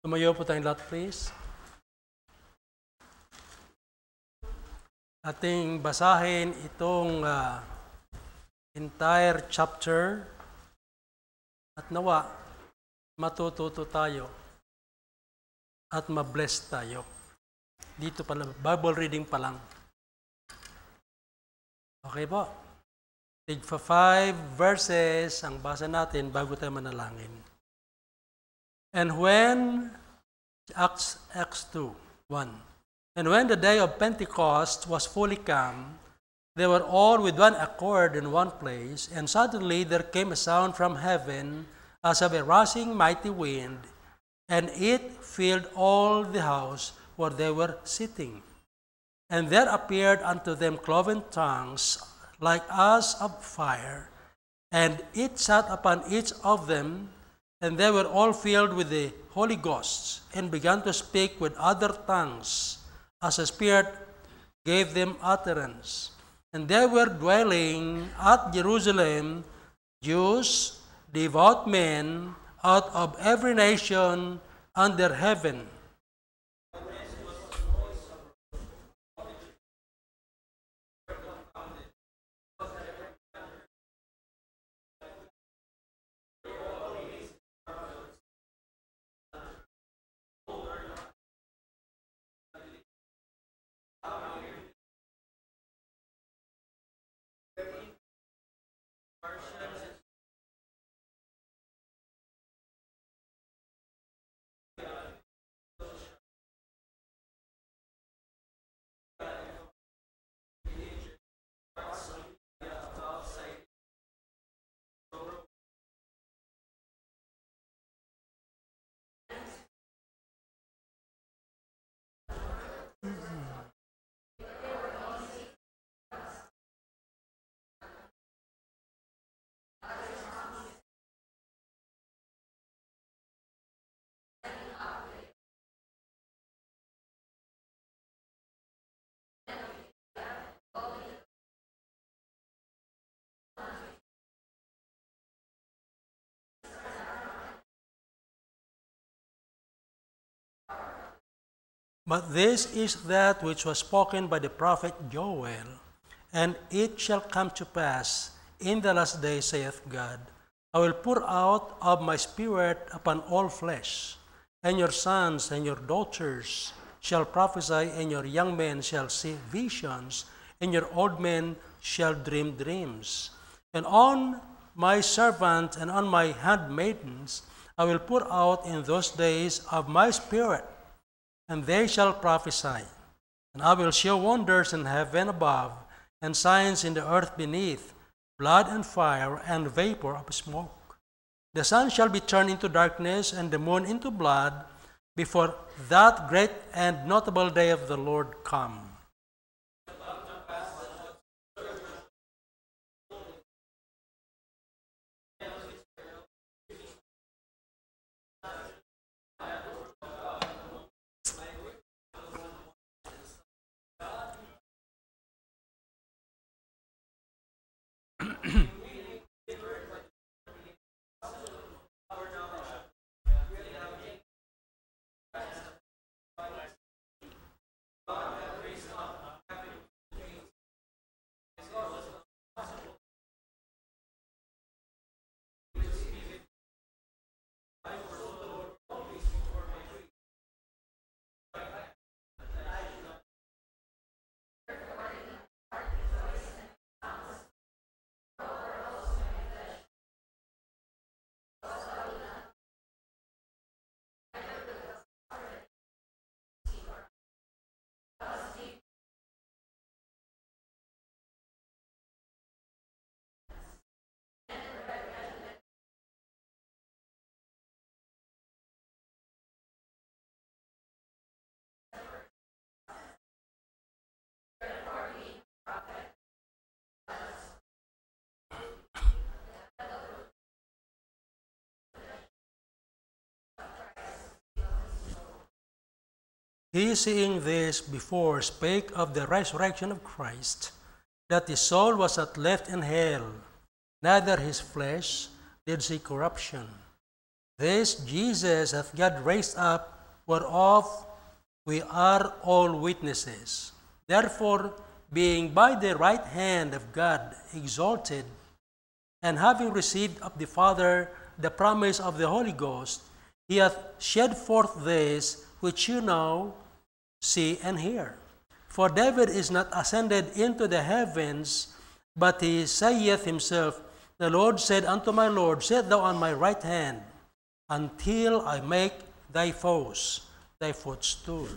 Tumayo po tayong lahat, please. Ating basahin itong uh, entire chapter at nawa matututo tayo at mabless tayo. Dito pa lang, Bible reading pa lang. Okay po. Tigfa 5 verses ang basa natin bago tayo manalangin. And when, Acts, Acts 2, 1. And when the day of Pentecost was fully come, they were all with one accord in one place, and suddenly there came a sound from heaven as of a rushing mighty wind, and it filled all the house where they were sitting. And there appeared unto them cloven tongues like as of fire, and it sat upon each of them, and they were all filled with the Holy Ghost and began to speak with other tongues as the Spirit gave them utterance. And they were dwelling at Jerusalem Jews, devout men out of every nation under heaven. But this is that which was spoken by the prophet Joel, and it shall come to pass in the last day, saith God. I will pour out of my spirit upon all flesh, and your sons and your daughters shall prophesy, and your young men shall see visions, and your old men shall dream dreams. And on my servants and on my handmaidens I will pour out in those days of my spirit, and they shall prophesy. And I will show wonders in heaven above, and signs in the earth beneath, blood and fire, and vapor of smoke. The sun shall be turned into darkness, and the moon into blood, before that great and notable day of the Lord come. He, seeing this before, spake of the resurrection of Christ, that his soul was not left in hell, neither his flesh did see corruption. This Jesus hath God raised up, whereof we are all witnesses. Therefore, being by the right hand of God exalted, and having received of the Father the promise of the Holy Ghost, he hath shed forth this which you know see, and hear. For David is not ascended into the heavens, but he saith himself, The Lord said unto my Lord, Sit thou on my right hand, until I make thy foes thy footstool.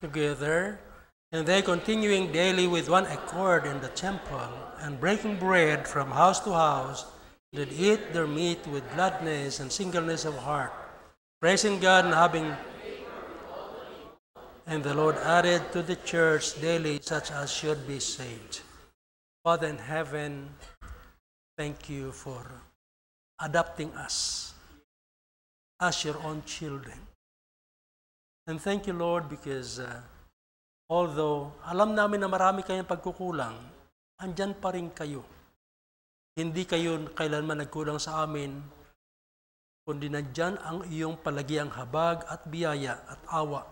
together, and they continuing daily with one accord in the temple, and breaking bread from house to house, did eat their meat with gladness and singleness of heart, praising God and having. And the Lord added to the church daily such as should be saved. Father in heaven, thank you for adopting us as your own children. And thank you, Lord, because uh, although alam namin na marami kayong pagkukulang, andyan pa rin kayo. Hindi kayo kailanman nagkulang sa amin, kundi nandyan ang iyong palagiang habag at biyaya at awa.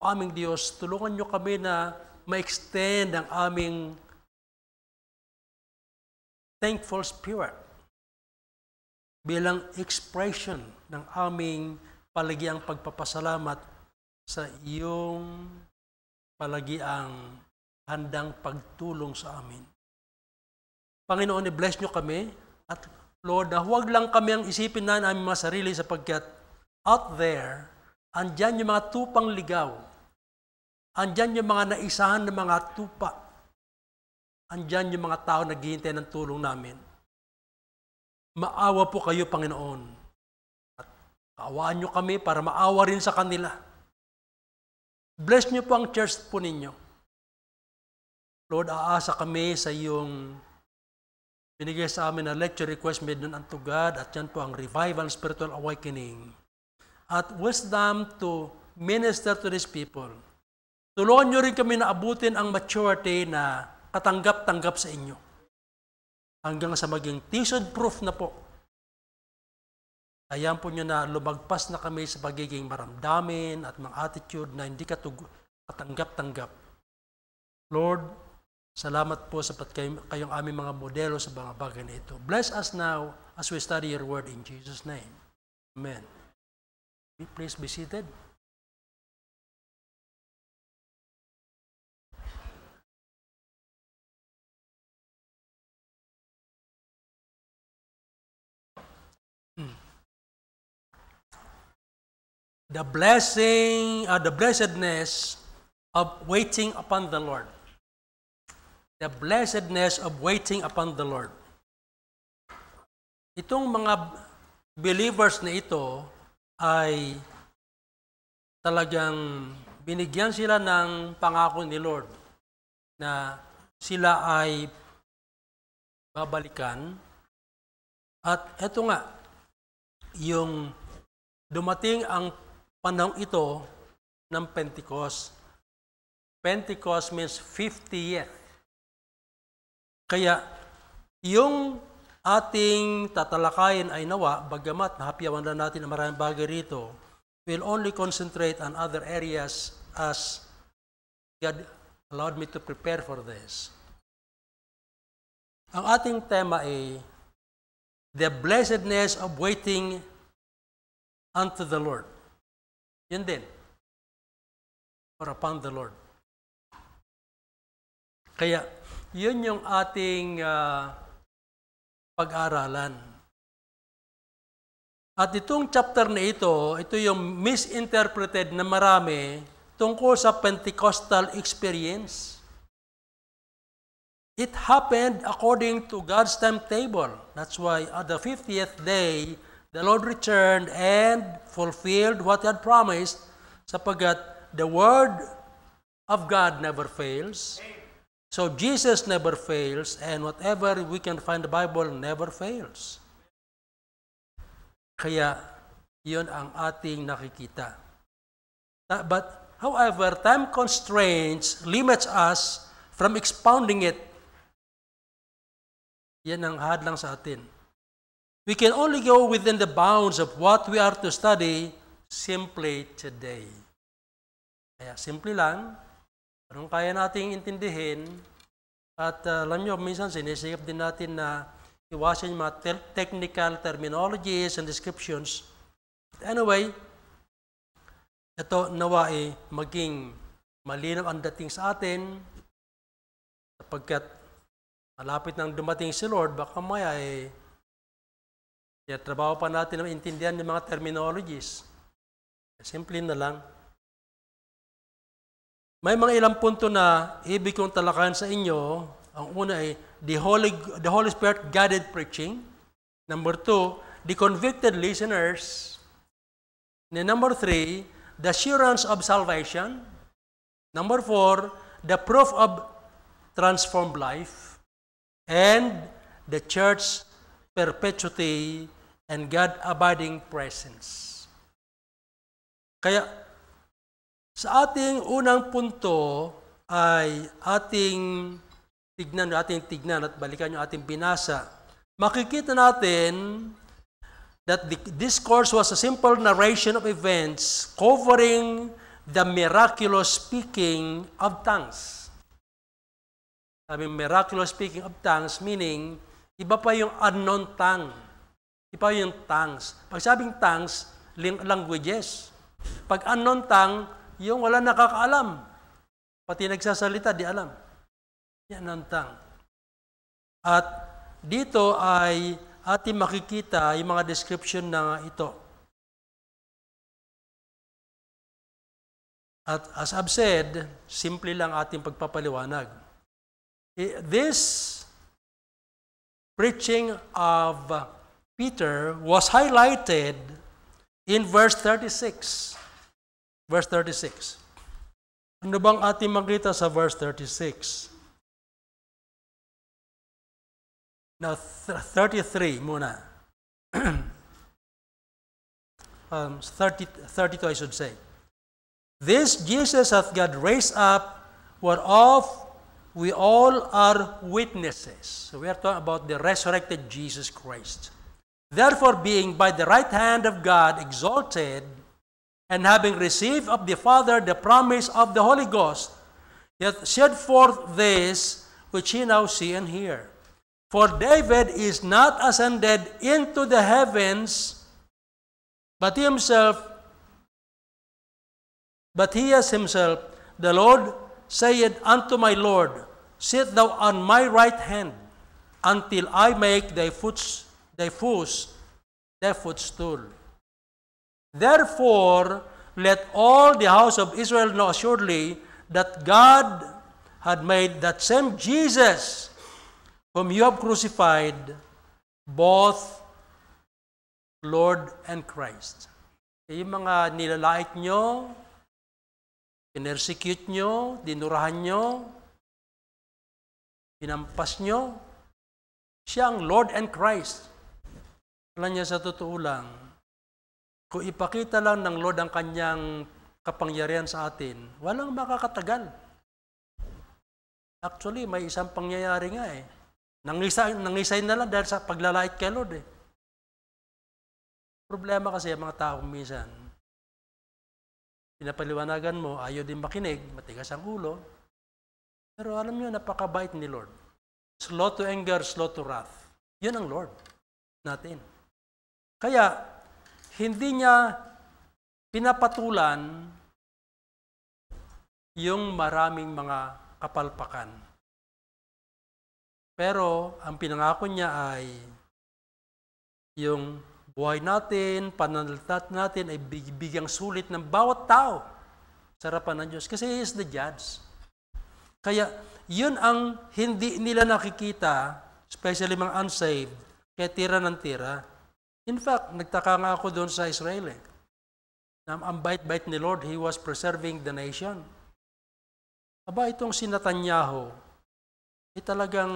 O aming Diyos, tulungan niyo kami na ma-extend ang aming thankful spirit bilang expression ng aming palagi ang pagpapasalamat sa iyong palagiang handang pagtulong sa amin. Panginoon, i-bless nyo kami at Lord, na ah, huwag lang kami ang isipin na namin mga sarili sapagkat out there, andyan yung mga tupang ligaw. Andyan yung mga naisahan ng mga tupa. Andyan yung mga tao naghihintay ng tulong namin. Maawa po kayo, Panginoon Awaan nyo kami para maawa rin sa kanila. Bless nyo po ang church po ninyo. Lord, aasa kami sa iyong binigay sa amin na lecture request made nun unto God at yan po ang revival spiritual awakening at wisdom to minister to these people. Tulungan nyo rin kami na abutin ang maturity na katanggap-tanggap sa inyo. Hanggang sa maging tisod proof na po Hayaan po nyo na lumagpas na kami sa pagiging maramdamin at mga attitude na hindi katanggap-tanggap. Lord, salamat po sa kayong aming mga modelo sa mga bagay na ito. Bless us now as we study your word in Jesus' name. Amen. Please be seated. the blessing, uh, the blessedness of waiting upon the Lord. The blessedness of waiting upon the Lord. Itong mga believers na ito ay talagang binigyan sila ng pangako ni Lord na sila ay babalikan. At eto nga, yung dumating ang panahong ito ng Pentecost. Pentecost means 50 year. Kaya yung ating tatalakayin ay nawa, bagamat hapyawan na natin ang maraming bagay rito, will only concentrate on other areas as God allowed me to prepare for this. Ang ating tema ay the blessedness of waiting unto the Lord. Yun din. Or upon the Lord. Kaya, yun yung ating uh, pag-aralan. At itong chapter na ito, ito yung misinterpreted na marami tungkol sa Pentecostal experience. It happened according to God's timetable. That's why on the 50th day, The Lord returned and fulfilled what He had promised sapagkat the Word of God never fails. So Jesus never fails and whatever we can find the Bible never fails. Kaya yun ang ating nakikita. But however, time constraints limits us from expounding it. Yan ang hadlang sa atin. We can only go within the bounds of what we are to study simply today. Kaya simple lang, anong kaya nating intindihin, at uh, alam nyo, minsan sinisikap din natin na iwasan yung mga te- technical terminologies and descriptions. But anyway, ito nawa ay maging malinaw ang dating sa atin sapagkat malapit nang dumating si Lord, baka maya ay eh, kaya trabaho pa natin na maintindihan ng mga terminologies. Simple na lang. May mga ilang punto na ibig kong talakayan sa inyo. Ang una ay the Holy, the Holy Spirit guided preaching. Number two, the convicted listeners. And number three, the assurance of salvation. Number four, the proof of transformed life. And the church perpetuity and God abiding presence. Kaya sa ating unang punto ay ating tignan, ating tignan at balikan yung ating binasa. Makikita natin that the, discourse was a simple narration of events covering the miraculous speaking of tongues. Sabi, miraculous speaking of tongues, meaning, iba pa yung unknown tongue Iba yung tongues. Pag sabing tongues, languages. Pag unknown tongue, yung wala nakakaalam. Pati nagsasalita, di alam. Yan ang tongue. At dito ay ating makikita yung mga description na ito. At as I've said, simple lang ating pagpapaliwanag. This preaching of Peter was highlighted in verse 36. Verse 36. Ano bang ating makita sa verse 36? Now, 33 muna. um, 30, 32, I should say. This Jesus hath God raised up, whereof we all are witnesses. So we are talking about the resurrected Jesus Christ. Therefore, being by the right hand of God exalted, and having received of the Father the promise of the Holy Ghost, hath shed forth this which ye now see and hear. For David is not ascended into the heavens, but he himself, but he has himself, the Lord saith unto my Lord, Sit thou on my right hand, until I make thy footstool thy foes, thy footstool. Therefore, let all the house of Israel know assuredly that God had made that same Jesus whom you have crucified both Lord and Christ. Kaya yung mga nilalait nyo, pinersecute nyo, dinurahan nyo, pinampas nyo, siyang Lord and Christ. Alam niya sa totoo lang, kung ipakita lang ng Lord ang kanyang kapangyarihan sa atin, walang makakatagal. Actually, may isang pangyayari nga eh. Nangisay, nangisay na lang dahil sa paglalait kay Lord eh. Problema kasi ang mga tao minsan, pinapaliwanagan mo, ayaw din makinig, matigas ang ulo. Pero alam niyo, napakabait ni Lord. Slow to anger, slow to wrath. Yun ang Lord natin. Kaya, hindi niya pinapatulan yung maraming mga kapalpakan. Pero ang pinangako niya ay yung buhay natin, pananalitat natin ay bigyang sulit ng bawat tao sa harapan ng Diyos kasi He is the judge. Kaya yun ang hindi nila nakikita, especially mga unsaved, kaya tira ng tira. In fact, nagtaka nga ako doon sa Israel eh. Na ang bite bait ni Lord, He was preserving the nation. Aba, itong si Netanyahu, ay eh talagang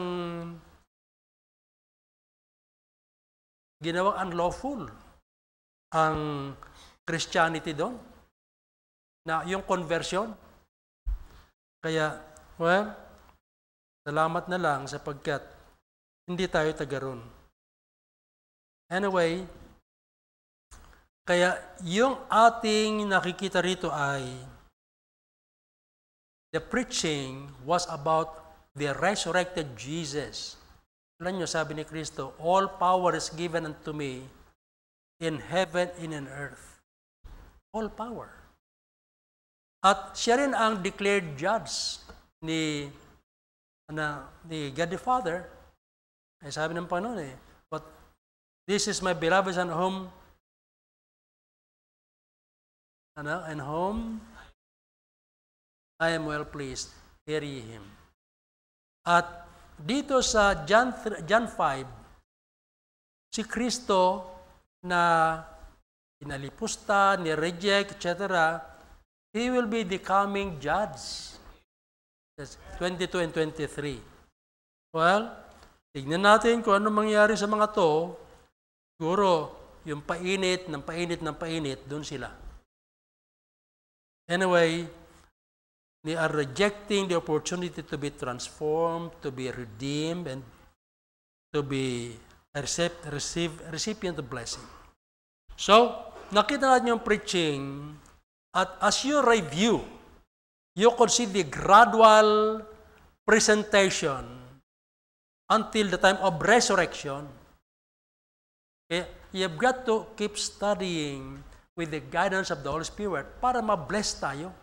ginawang unlawful ang Christianity doon. Na yung conversion. Kaya, well, salamat na lang sapagkat hindi tayo taga roon. Anyway, kaya yung ating nakikita rito ay the preaching was about the resurrected Jesus. Alam nyo, sabi ni Kristo, all power is given unto me in heaven and in earth. All power. At siya rin ang declared judge ni, na, ano, ni God the Father. Ay sabi ng Panginoon eh, This is my beloved son whom ano, and whom I am well pleased. Hear ye him. At dito sa John, John 5, si Kristo na inalipusta, ni-reject, etc., He will be the coming judge. That's 22 and 23. Well, tignan natin kung ano mangyari sa mga to Siguro, yung painit ng painit ng painit, doon sila. Anyway, they are rejecting the opportunity to be transformed, to be redeemed, and to be receive, receive, recipient of blessing. So, nakita natin yung preaching at as you review, you could see the gradual presentation until the time of resurrection eh, you've got to keep studying with the guidance of the Holy Spirit para ma-bless tayo.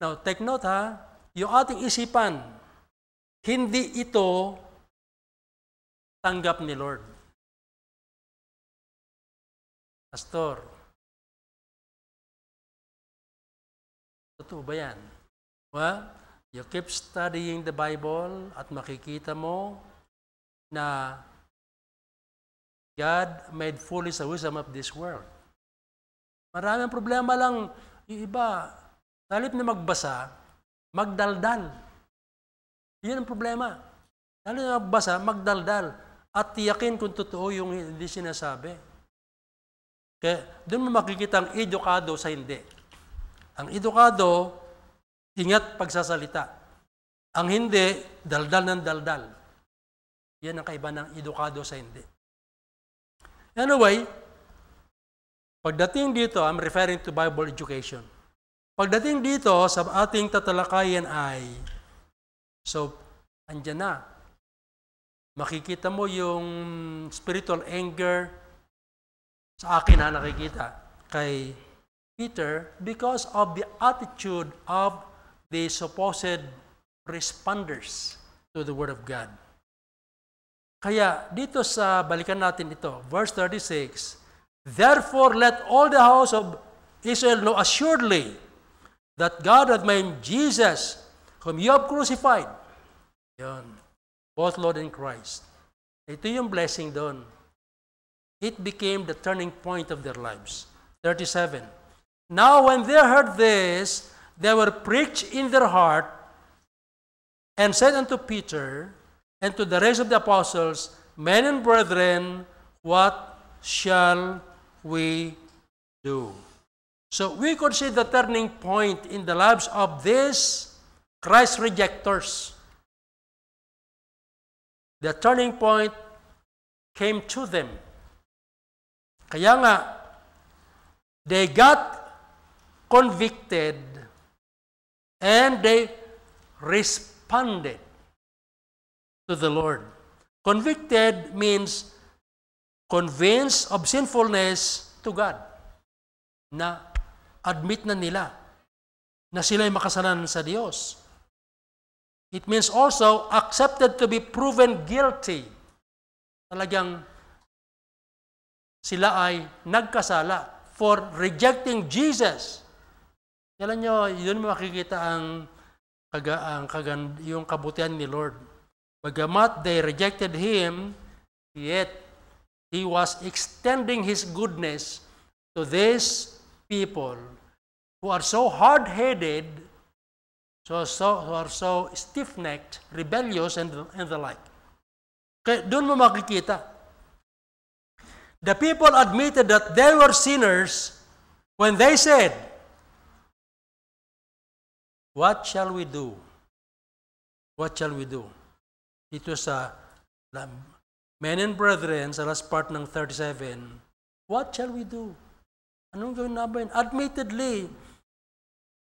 Now, take note ha, yung ating isipan, hindi ito tanggap ni Lord. Pastor, totoo ba yan? Well, you keep studying the Bible at makikita mo na God made foolish the wisdom of this world. Maraming problema lang yung iba. Talip na magbasa, magdaldal. Yan ang problema. Talip na magbasa, magdaldal. At tiyakin kung totoo yung hindi sinasabi. Kaya doon mo makikita ang edukado sa hindi. Ang edukado, ingat pagsasalita. Ang hindi, daldal ng daldal. Yan ang kaiba ng edukado sa hindi. Anyway, pagdating dito, I'm referring to Bible education. Pagdating dito sa ating tatalakayan ay, so, andyan na. Makikita mo yung spiritual anger sa akin na nakikita kay Peter because of the attitude of the supposed responders to the Word of God. Kaya dito sa balikan natin ito, verse 36, Therefore let all the house of Israel know assuredly that God hath made Jesus, whom you have crucified. Yan. Both Lord and Christ. Ito yung blessing doon. It became the turning point of their lives. 37. Now when they heard this, they were pricked in their heart and said unto Peter, and to the rest of the apostles, men and brethren, what shall we do? So we could see the turning point in the lives of these Christ rejectors. The turning point came to them. Kaya nga, they got convicted and they responded to the Lord. Convicted means convinced of sinfulness to God. Na admit na nila na sila ay makasalanan sa Diyos. It means also accepted to be proven guilty. Talagang sila ay nagkasala for rejecting Jesus. Kailan nyo, yun makikita ang, kaga, ang kagan, yung kabutihan ni Lord Bagamat they rejected him, yet he was extending his goodness to these people who are so hard-headed, so, so, who are so stiff-necked, rebellious, and, and the like. Kaya doon mo makikita. The people admitted that they were sinners when they said, What shall we do? What shall we do? dito sa Men and brethren, sa last part ng 37, what shall we do? Anong gawin namin? Admittedly,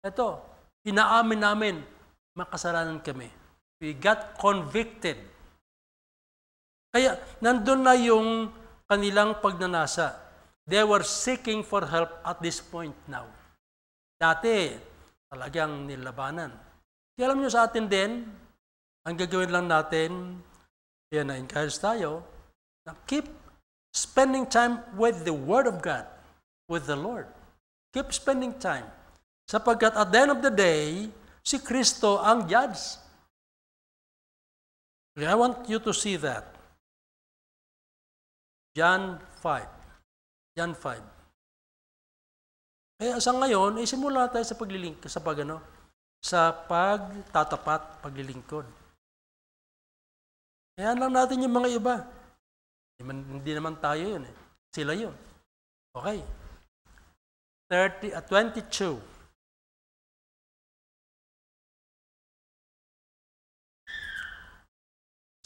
ito, inaamin namin, makasalanan kami. We got convicted. Kaya, nandun na yung kanilang pagnanasa. They were seeking for help at this point now. Dati, talagang nilabanan. Kaya alam nyo sa atin din, ang gagawin lang natin, yan, na-encourage tayo, na keep spending time with the Word of God, with the Lord. Keep spending time. Sapagkat at the end of the day, si Kristo ang judge. Okay, I want you to see that. John 5. John 5. Kaya sa ngayon, isimula tayo sa paglilingkod, sa pag, ano, sa pagtatapat, paglilingkod. Ayan lang natin yung mga iba. Hindi naman tayo yun eh. Sila yun. Okay. 30, uh, 22.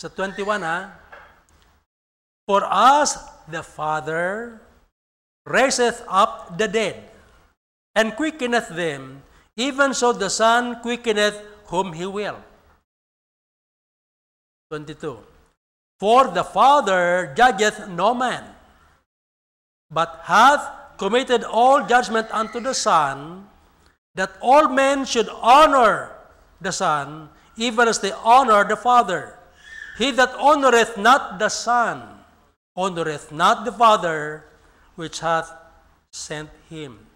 Sa 21 ha. Ah. For us the Father raiseth up the dead and quickeneth them, even so the Son quickeneth whom he will. 22. For the Father judgeth no man, but hath committed all judgment unto the Son, that all men should honor the Son, even as they honor the Father. He that honoreth not the Son, honoreth not the Father, which hath sent Him.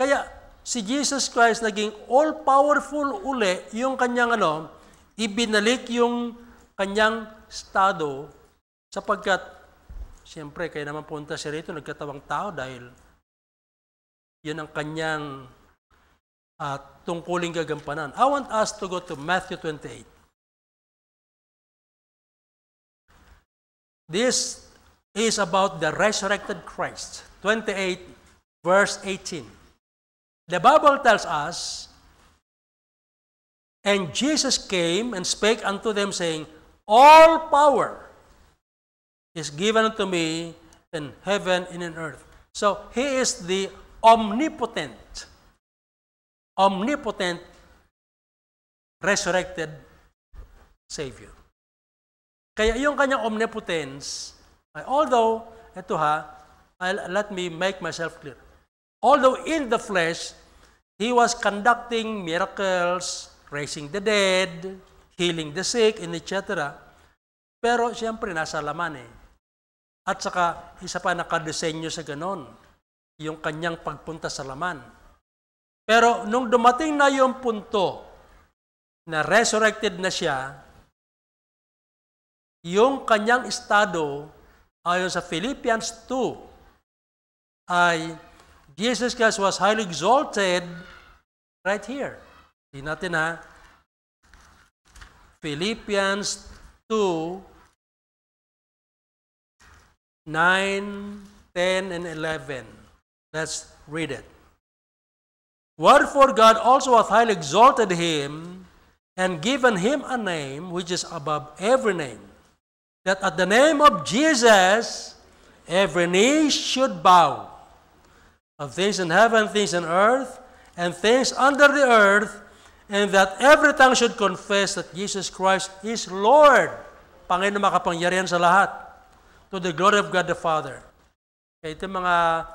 Kaya, si Jesus Christ naging all-powerful uli yung kanyang ano, ibinalik yung kanyang estado sapagkat siyempre kaya naman punta siya rito nagkatawang tao dahil yan ang kanyang uh, ah, tungkuling gagampanan. I want us to go to Matthew 28. This is about the resurrected Christ. 28 verse 18. The Bible tells us, And Jesus came and spake unto them, saying, all power is given unto me in heaven and in earth. So, He is the omnipotent, omnipotent, resurrected Savior. Kaya yung kanyang omnipotence, although, ito ha, I'll, let me make myself clear. Although in the flesh, He was conducting miracles, raising the dead, healing the sick, and etc. Pero siyempre nasa laman eh. At saka isa pa nakadesenyo sa ganon, yung kanyang pagpunta sa laman. Pero nung dumating na yung punto na resurrected na siya, yung kanyang estado ayon sa Philippians 2 ay Jesus Christ was highly exalted right here. Hindi natin ha, Philippians 2, 9, 10, and 11. Let's read it. Wherefore God also hath highly exalted him and given him a name which is above every name, that at the name of Jesus every knee should bow, of things in heaven, things in earth, and things under the earth, and that every tongue should confess that Jesus Christ is Lord. Panginoon makapangyarihan sa lahat. To the glory of God the Father. Kaya ito mga,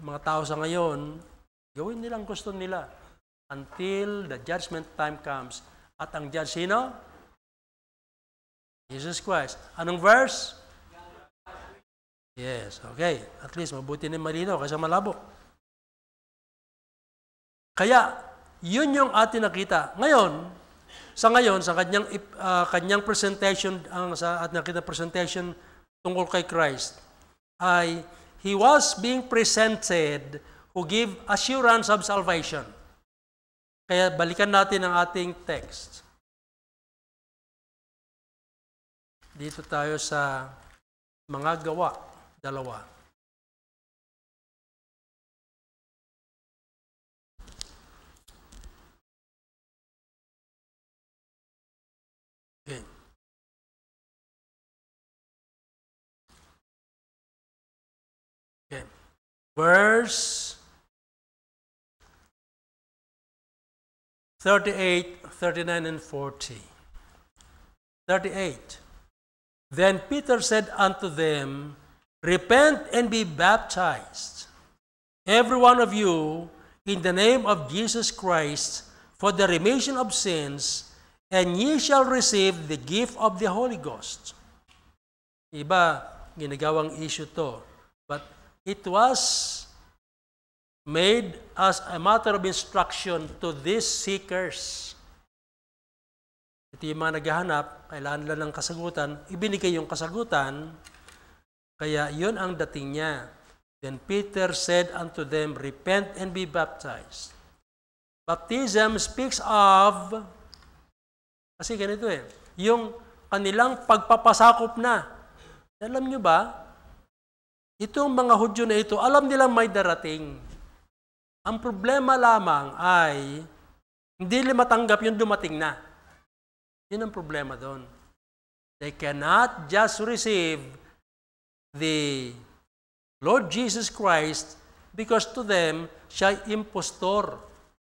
mga tao sa ngayon, gawin nilang gusto nila until the judgment time comes. At ang judge sino? Jesus Christ. Anong verse? Yes, okay. At least mabuti ni Marino kasi malabo. Kaya, yun yung atin nakita. Ngayon, sa ngayon, sa kanyang, uh, kanyang presentation, ang sa at nakita presentation tungkol kay Christ, ay He was being presented who give assurance of salvation. Kaya balikan natin ang ating text. Dito tayo sa mga gawa, dalawa. verse 38, 39, and 40. 38. Then Peter said unto them, Repent and be baptized, every one of you, in the name of Jesus Christ, for the remission of sins, and ye shall receive the gift of the Holy Ghost. Iba, ginagawang issue to. But it was made as a matter of instruction to these seekers. Ito yung mga naghahanap, kailangan nila ng kasagutan, ibinigay yung kasagutan, kaya yun ang dating niya. Then Peter said unto them, Repent and be baptized. Baptism speaks of, kasi ganito eh, yung kanilang pagpapasakop na. Alam nyo ba, Itong mga Hudyo na ito, alam nilang may darating. Ang problema lamang ay hindi nila matanggap yung dumating na. Yun ang problema doon. They cannot just receive the Lord Jesus Christ because to them, siya impostor.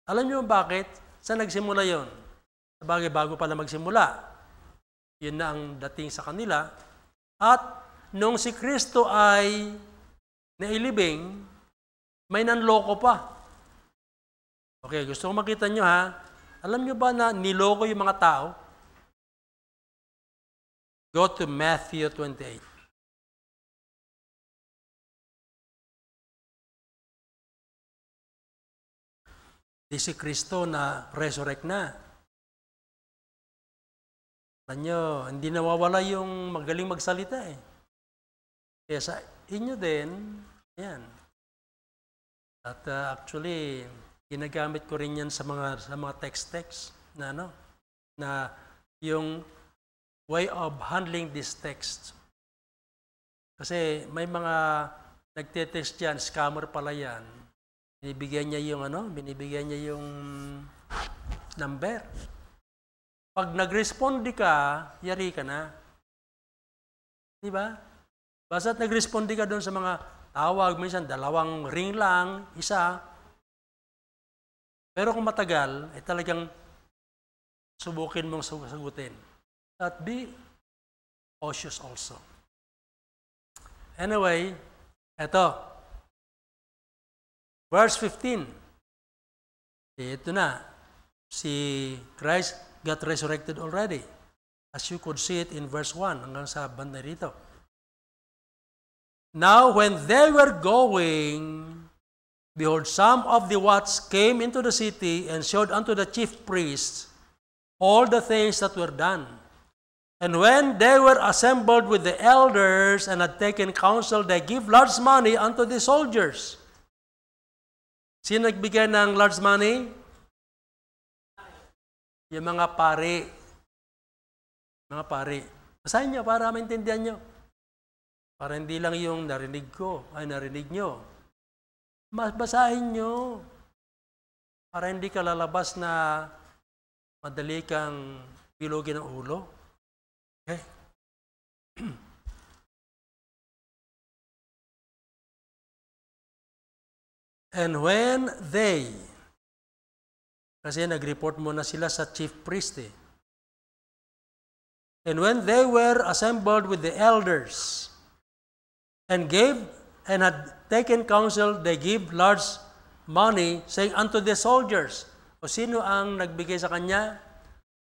Alam niyo bakit? Sa nagsimula yon? Sabagay, bago pala magsimula, yun na ang dating sa kanila. At nung si Kristo ay nailibing, may nanloko pa. Okay, gusto ko makita nyo ha. Alam nyo ba na niloko yung mga tao? Go to Matthew 28. Di si Kristo na resurrect na. Alam nyo, hindi nawawala yung magaling magsalita eh. Kaya sa inyo din, yan. At uh, actually, ginagamit ko rin yan sa mga sa mga text-text na ano na yung way of handling this text. Kasi may mga nagte-text diyan, scammer pala yan. Binibigyan niya yung ano, binibigyan niya yung number. Pag nag-respond ka, yari ka na. Di ba? Basta't nag-responde ka doon sa mga tawag, minsan dalawang ring lang, isa. Pero kung matagal, ay eh, talagang subukin mong sagutin. At be cautious also. Anyway, eto. Verse 15. Ito na. Si Christ got resurrected already. As you could see it in verse 1 hanggang sa banda rito. Now, when they were going, behold, some of the watch came into the city and showed unto the chief priests all the things that were done. And when they were assembled with the elders and had taken counsel, they give large money unto the soldiers. Sino nagbigay ng large money? Yung mga pare. Mga pare. Basahin nyo para maintindihan nyo. Para hindi lang yung narinig ko, ay narinig nyo. Mas basahin nyo. Para hindi ka lalabas na madali kang bilogin ng ulo. Okay? And when they, kasi nag-report mo na sila sa chief priest eh. And when they were assembled with the elders, and gave, and had taken counsel, they give large money, saying unto the soldiers. O sino ang nagbigay sa kanya?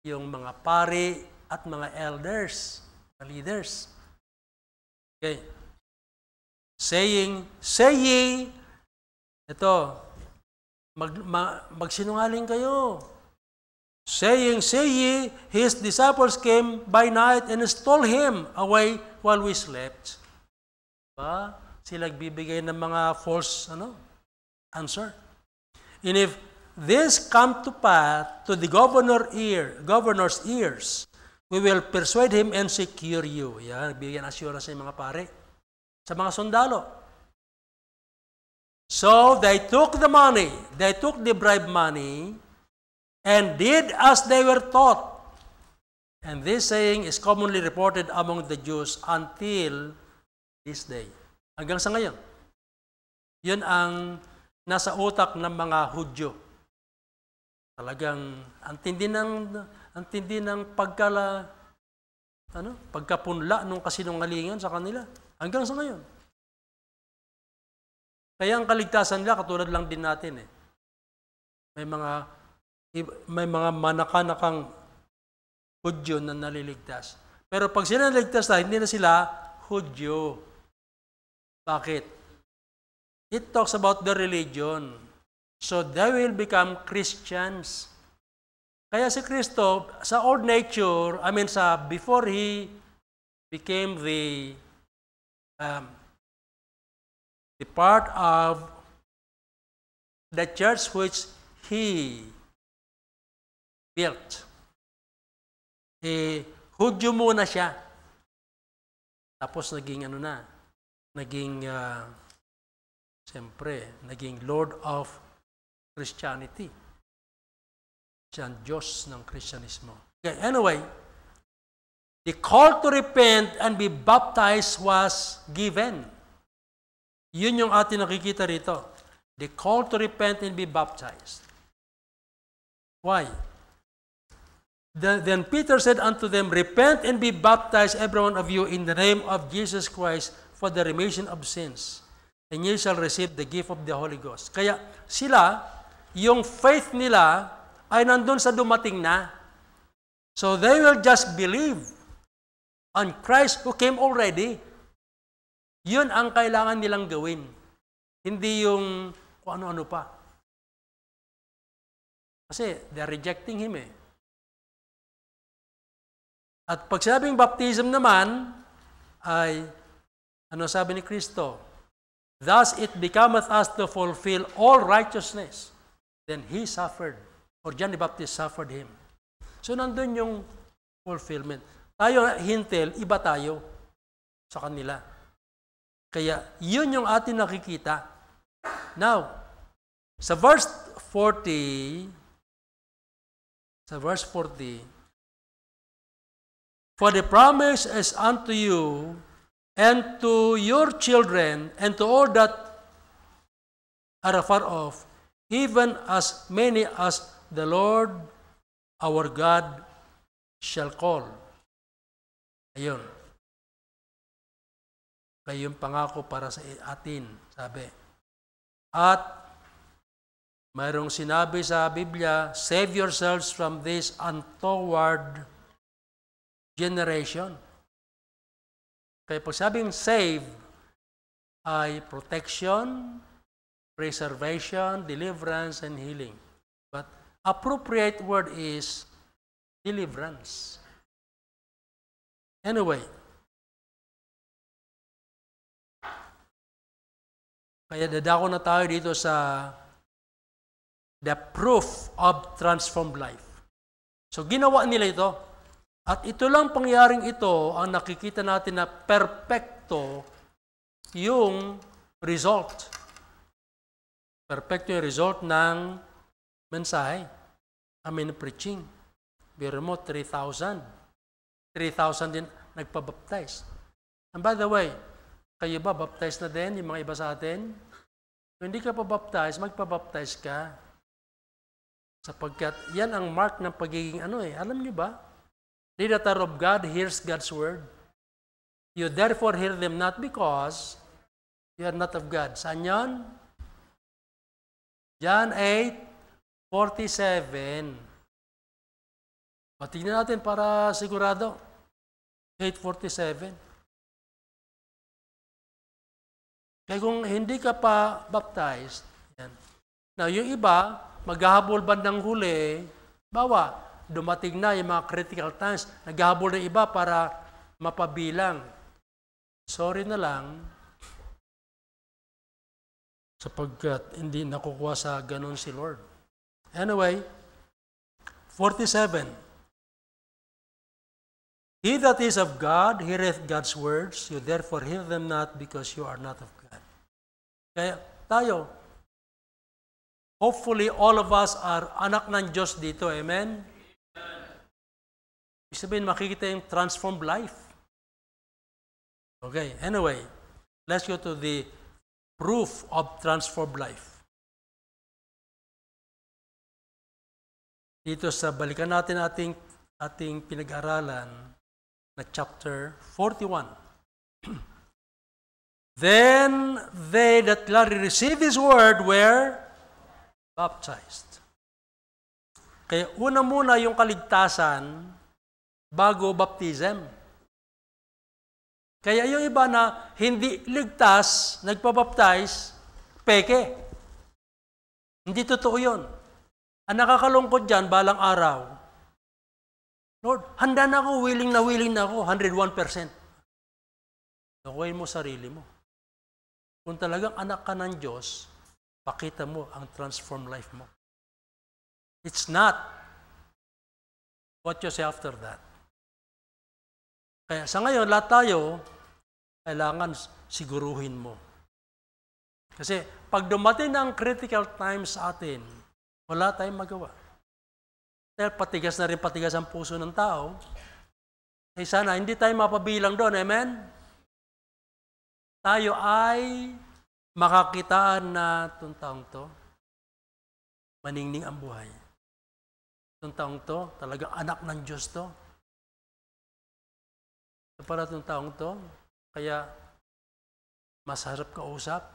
Yung mga pari at mga elders, mga leaders. Okay. Saying, say ye, ito, mag, ma, magsinungaling kayo. Saying, say ye, his disciples came by night and stole him away while we slept ba? Sila nagbibigay ng mga false ano, answer. And if this come to pass to the governor ear, governor's ears, we will persuade him and secure you. Yan, bigyan assurance ng mga pare. Sa mga sundalo. So they took the money, they took the bribe money, and did as they were taught. And this saying is commonly reported among the Jews until this day. Hanggang sa ngayon. Yun ang nasa utak ng mga Hudyo. Talagang ang tindi ng ang tindi ng pagkala ano, pagkapunla nung kasinungalingan sa kanila hanggang sa ngayon. Kaya ang kaligtasan nila katulad lang din natin eh. May mga may mga manakanakang Hudyo na naliligtas. Pero pag sila naligtas na, hindi na sila Hudyo. Bakit? It talks about the religion. So they will become Christians. Kaya si Kristo, sa old nature, I mean sa before he became the um, the part of the church which he built. Eh, Hudyo muna siya. Tapos naging ano na, naging uh, siyempre, naging Lord of Christianity. Siya ang Diyos ng Kristyanismo. Okay, anyway, the call to repent and be baptized was given. Yun yung atin nakikita rito. The call to repent and be baptized. Why? Then Peter said unto them, Repent and be baptized, every one of you, in the name of Jesus Christ for the remission of sins. And ye shall receive the gift of the Holy Ghost. Kaya sila, yung faith nila ay nandun sa dumating na. So they will just believe on Christ who came already. Yun ang kailangan nilang gawin. Hindi yung kung ano-ano pa. Kasi they're rejecting Him eh. At sabing baptism naman, ay ano sabi ni Kristo? Thus it becometh us to fulfill all righteousness. Then he suffered, or John the Baptist suffered him. So nandun yung fulfillment. Tayo, hintel, iba tayo sa kanila. Kaya yun yung atin nakikita. Now, sa verse 40, sa verse 40, For the promise is unto you and to your children and to all that are afar off, even as many as the Lord our God shall call. Ayun. Kayo pangako para sa atin, sabi. At mayroong sinabi sa Biblia, save yourselves from this untoward generation. Kaya pag sabing save, ay protection, preservation, deliverance, and healing. But appropriate word is deliverance. Anyway, kaya dadako na tayo dito sa the proof of transformed life. So ginawa nila ito. At ito lang pangyaring ito ang nakikita natin na perpekto yung result. Perpekto yung result ng mensahe. I mean, preaching. Biro mo, 3,000. 3,000 din nagpabaptize. And by the way, kayo ba, baptized na din yung mga iba sa atin? Kung hindi ka pa baptize, magpabaptize ka. Sapagkat yan ang mark ng pagiging ano eh. Alam niyo ba? They that are of God hears God's word. You therefore hear them not because you are not of God. Saan yun? John 8.47 47. natin para sigurado. 8.47. Kaya kung hindi ka pa baptized, yan. Now, yung iba, maghahabol bandang huli, bawa, dumating na yung mga critical times, naghahabol ng iba para mapabilang. Sorry na lang, sapagkat hindi nakukuha sa ganun si Lord. Anyway, 47. He that is of God heareth God's words, you therefore hear them not because you are not of God. Kaya tayo, hopefully all of us are anak ng Diyos dito, amen? Ibig sabihin, makikita yung transformed life. Okay, anyway, let's go to the proof of transformed life. Dito sa balikan natin ating ating pinag-aralan na chapter 41. Then they that gladly receive His word were baptized. Kaya una muna yung kaligtasan, bago baptism. Kaya yung iba na hindi ligtas, nagpabaptize, peke. Hindi totoo yun. Ang nakakalungkot dyan, balang araw, Lord, handa na ako, willing na willing na ako, 101%. Nakuhain mo sarili mo. Kung talagang anak ka ng Diyos, pakita mo ang transformed life mo. It's not what you say after that. Kaya sa ngayon, lahat tayo, kailangan siguruhin mo. Kasi pag dumating ang critical time sa atin, wala tayong magawa. Dahil patigas na rin patigas ang puso ng tao, eh sana hindi tayo mapabilang doon. Amen? Tayo ay makakitaan na itong taong to, maningning ang buhay. Itong taong to, talaga anak ng Diyos to, para ng taong to, kaya mas harap kausap,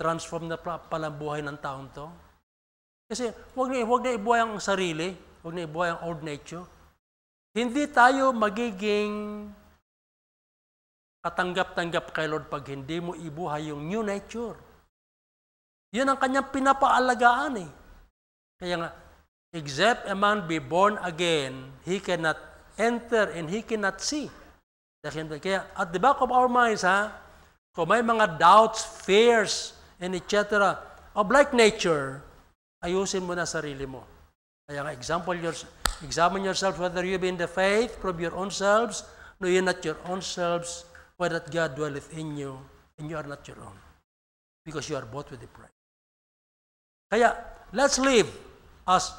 transform na pala buhay ng taong to. Kasi huwag na, huwag na ibuhay ang sarili, Huwag na ibuhay ang old nature. Hindi tayo magiging katanggap-tanggap kay Lord pag hindi mo ibuhay yung new nature. Yun ang kanyang pinapaalagaan eh. Kaya nga, except a man be born again, he cannot enter and he cannot see kaya at the back of our minds, ha, kung may mga doubts, fears, and etc. of like nature, ayusin mo na sarili mo. Kaya nga, example your, examine yourself whether you be in the faith, probe your own selves, know you not your own selves, whether that God dwelleth in you, and you are not your own. Because you are bought with the pride. Kaya, let's live as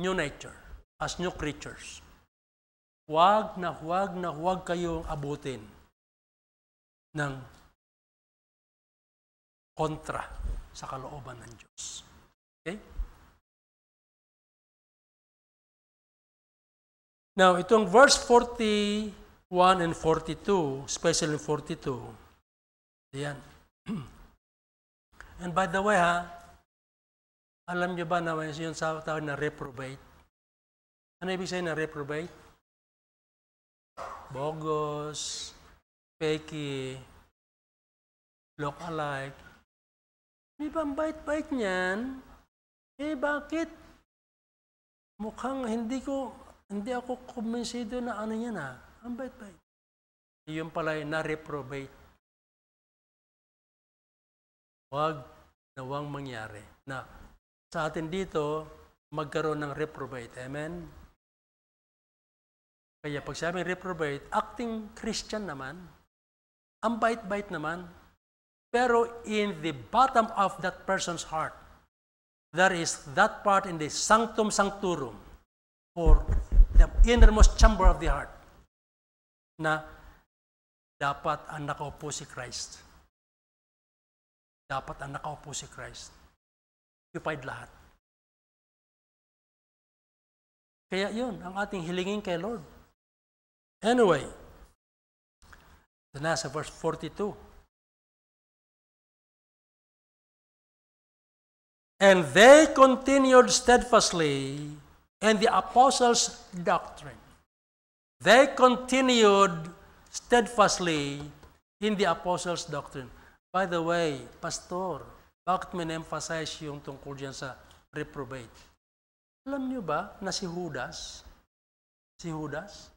new nature, as new creatures huwag na huwag na huwag kayong abutin ng kontra sa kalooban ng Diyos. Okay? Now, itong verse 41 and 42, especially 42, ayan. And by the way ha, alam niyo ba na yun sa tawag na reprobate? Ano ibig sabihin na reprobate? bogus, peki, look-alike. Di ba ang bait-bait niyan? Eh bakit? Mukhang hindi ko, hindi ako kumbinsido na ano yan ah. Ang bait-bait. Yung pala ay na-reprobate. Huwag nawang mangyari na sa atin dito magkaroon ng reprobate. Amen? Kaya pag sabi reprobate, acting Christian naman, ang bait-bait naman, pero in the bottom of that person's heart, there is that part in the sanctum sanctorum or the innermost chamber of the heart na dapat ang nakaupo si Christ. Dapat ang nakaupo si Christ. Occupied lahat. Kaya yun, ang ating hilingin kay Lord Anyway, the NASA verse 42. And they continued steadfastly in the apostles' doctrine. They continued steadfastly in the apostles' doctrine. By the way, pastor, bakit may emphasize yung tungkol dyan sa reprobate? Alam niyo ba na si Judas, si Judas,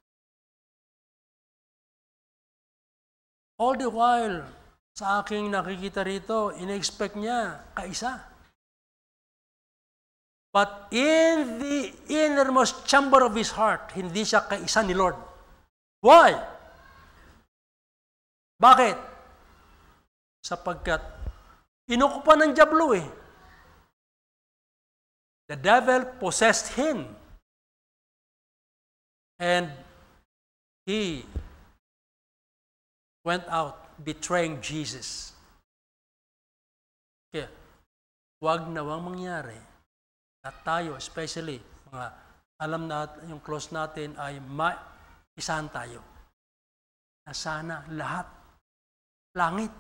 All the while, sa aking nakikita rito, in-expect niya kaisa. But in the innermost chamber of his heart, hindi siya kaisa ni Lord. Why? Bakit? Sapagkat inukupan ng Diablo eh. The devil possessed him. And he went out betraying Jesus. Kaya, wag na wang mangyari na tayo, especially mga alam natin, yung close natin ay maisahan tayo. Na sana lahat, langit.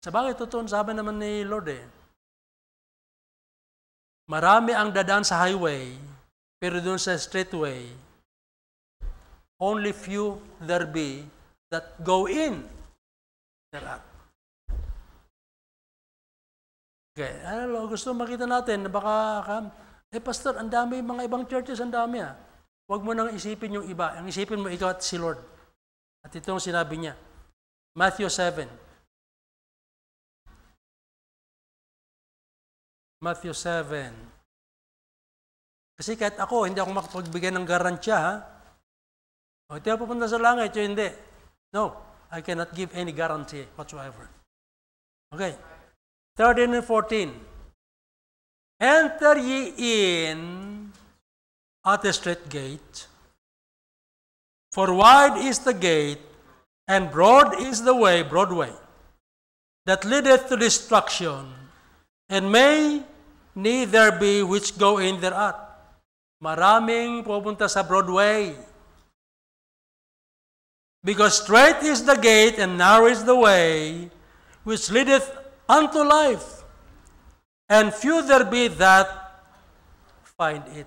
Sa bagay, totoo, sabi naman ni Lord eh, marami ang dadaan sa highway, pero doon sa straightway, only few there be that go in the rock. Okay, ano, gusto makita natin na baka, eh pastor, ang dami mga ibang churches, ang dami ah. Huwag mo nang isipin yung iba. Ang isipin mo, ikaw at si Lord. At itong sinabi niya. Matthew 7. Matthew 7. Kasi kahit ako, hindi ako makapagbigay ng garansya, ha? O, ito pupunta sa langit, o hindi. No, I cannot give any guarantee whatsoever. Okay. 13 and 14. Enter ye in at the straight gate. For wide is the gate, and broad is the way, Broadway, that leadeth to destruction, and may neither be which go in thereat. Maraming pupunta sa Broadway Because straight is the gate and narrow is the way which leadeth unto life, and few there be that find it.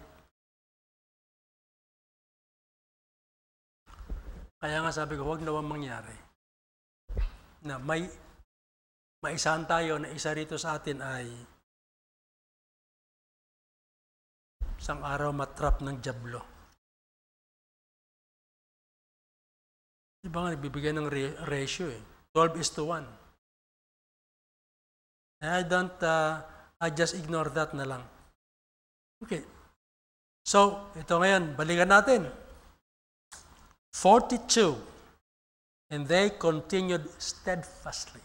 Kaya nga sabi ko, huwag na huwag mangyari na may maisahan tayo na isa rito sa atin ay isang araw matrap ng jablo. Di ba nga, nagbibigay ng ratio eh. 12 is to 1. I don't, uh, I just ignore that na lang. Okay. So, ito ngayon, balikan natin. 42. And they continued steadfastly.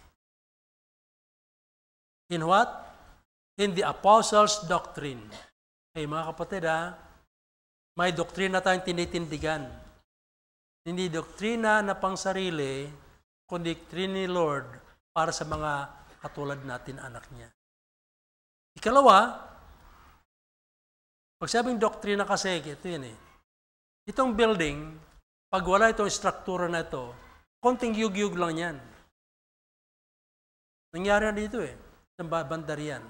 In what? In the apostles' doctrine. Hey, mga kapatid ha, may doktrina tayong tinitindigan. Hindi doktrina na pangsarili, kundi doktrina ni Lord para sa mga katulad natin anak niya. Ikalawa, pag sabing doktrina kasi, ito yan eh. Itong building, pag wala itong struktura na ito, konting yug-yug lang yan. Nangyari na dito eh, sa bandarian.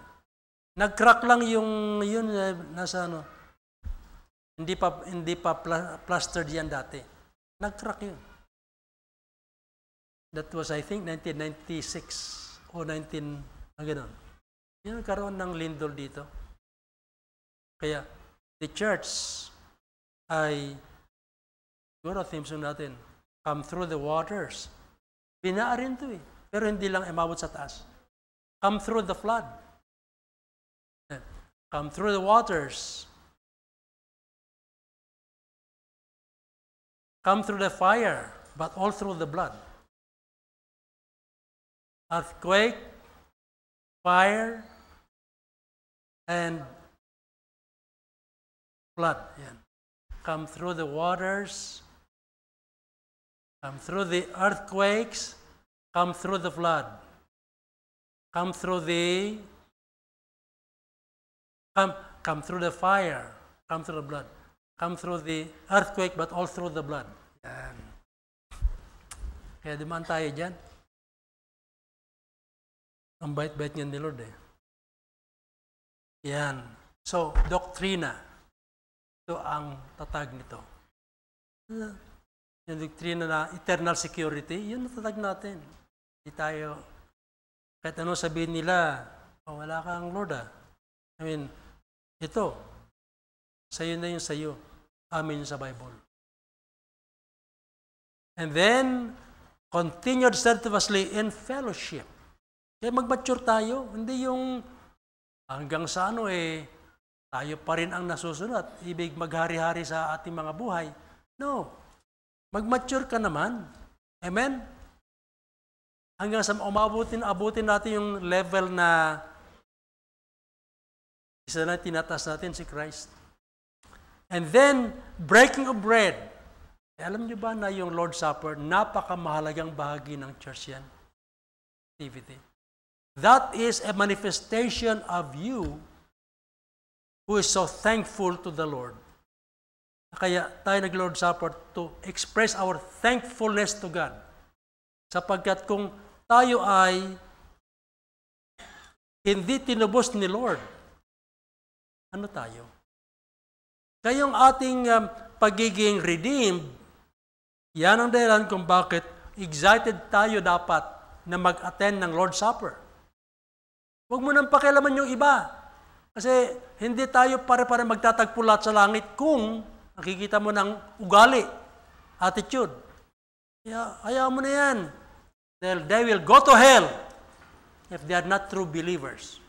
Nag-crack lang yung, yun, eh, nasa ano, hindi pa, hindi pa plastered yan dati. Nag-crack yun. That was, I think, 1996 o 19, ah, ganun. Yun nagkaroon ng lindol dito. Kaya, the church ay, siguro theme natin, come through the waters. Binaa to eh. Pero hindi lang umabot sa taas. Come through the flood. Come through the waters. come through the fire, but all through the blood. Earthquake, fire, and blood. Yeah. Come through the waters, come through the earthquakes, come through the flood, come through the come, come through the fire, come through the blood. come through the earthquake but all through the blood. Yan. Kaya dumaan tayo dyan. Ang bait-bait niyan ni Lord eh. Yan. So, doktrina. Ito ang tatag nito. Yung doktrina na eternal security, yun natatag natin. Hindi tayo, kahit ano sabihin nila, oh, wala kang Lord ah. I mean, ito, sa'yo na yung sa'yo amin sa Bible. And then, continued steadfastly in fellowship. Kaya mag-mature tayo. Hindi yung hanggang sa ano eh, tayo pa rin ang nasusunod. Ibig maghari-hari sa ating mga buhay. No. Mag-mature ka naman. Amen? Hanggang sa umabutin, abutin natin yung level na isa na tinatas natin si Christ. And then, breaking of bread. Eh, alam niyo ba na yung Lord's Supper, napakamahalagang bahagi ng church yan? Activity. That is a manifestation of you who is so thankful to the Lord. Kaya tayo nag-Lord's Supper to express our thankfulness to God. Sapagkat kung tayo ay hindi tinubos ni Lord, ano tayo? Kayong ating um, pagiging redeemed, yan ang dahilan kung bakit excited tayo dapat na mag-attend ng Lord's Supper. Huwag mo nang pakialaman yung iba. Kasi hindi tayo pare-pare magtatagpo sa langit kung nakikita mo ng ugali, attitude. Kaya ayaw mo na yan. They'll, they will go to hell if they are not true believers.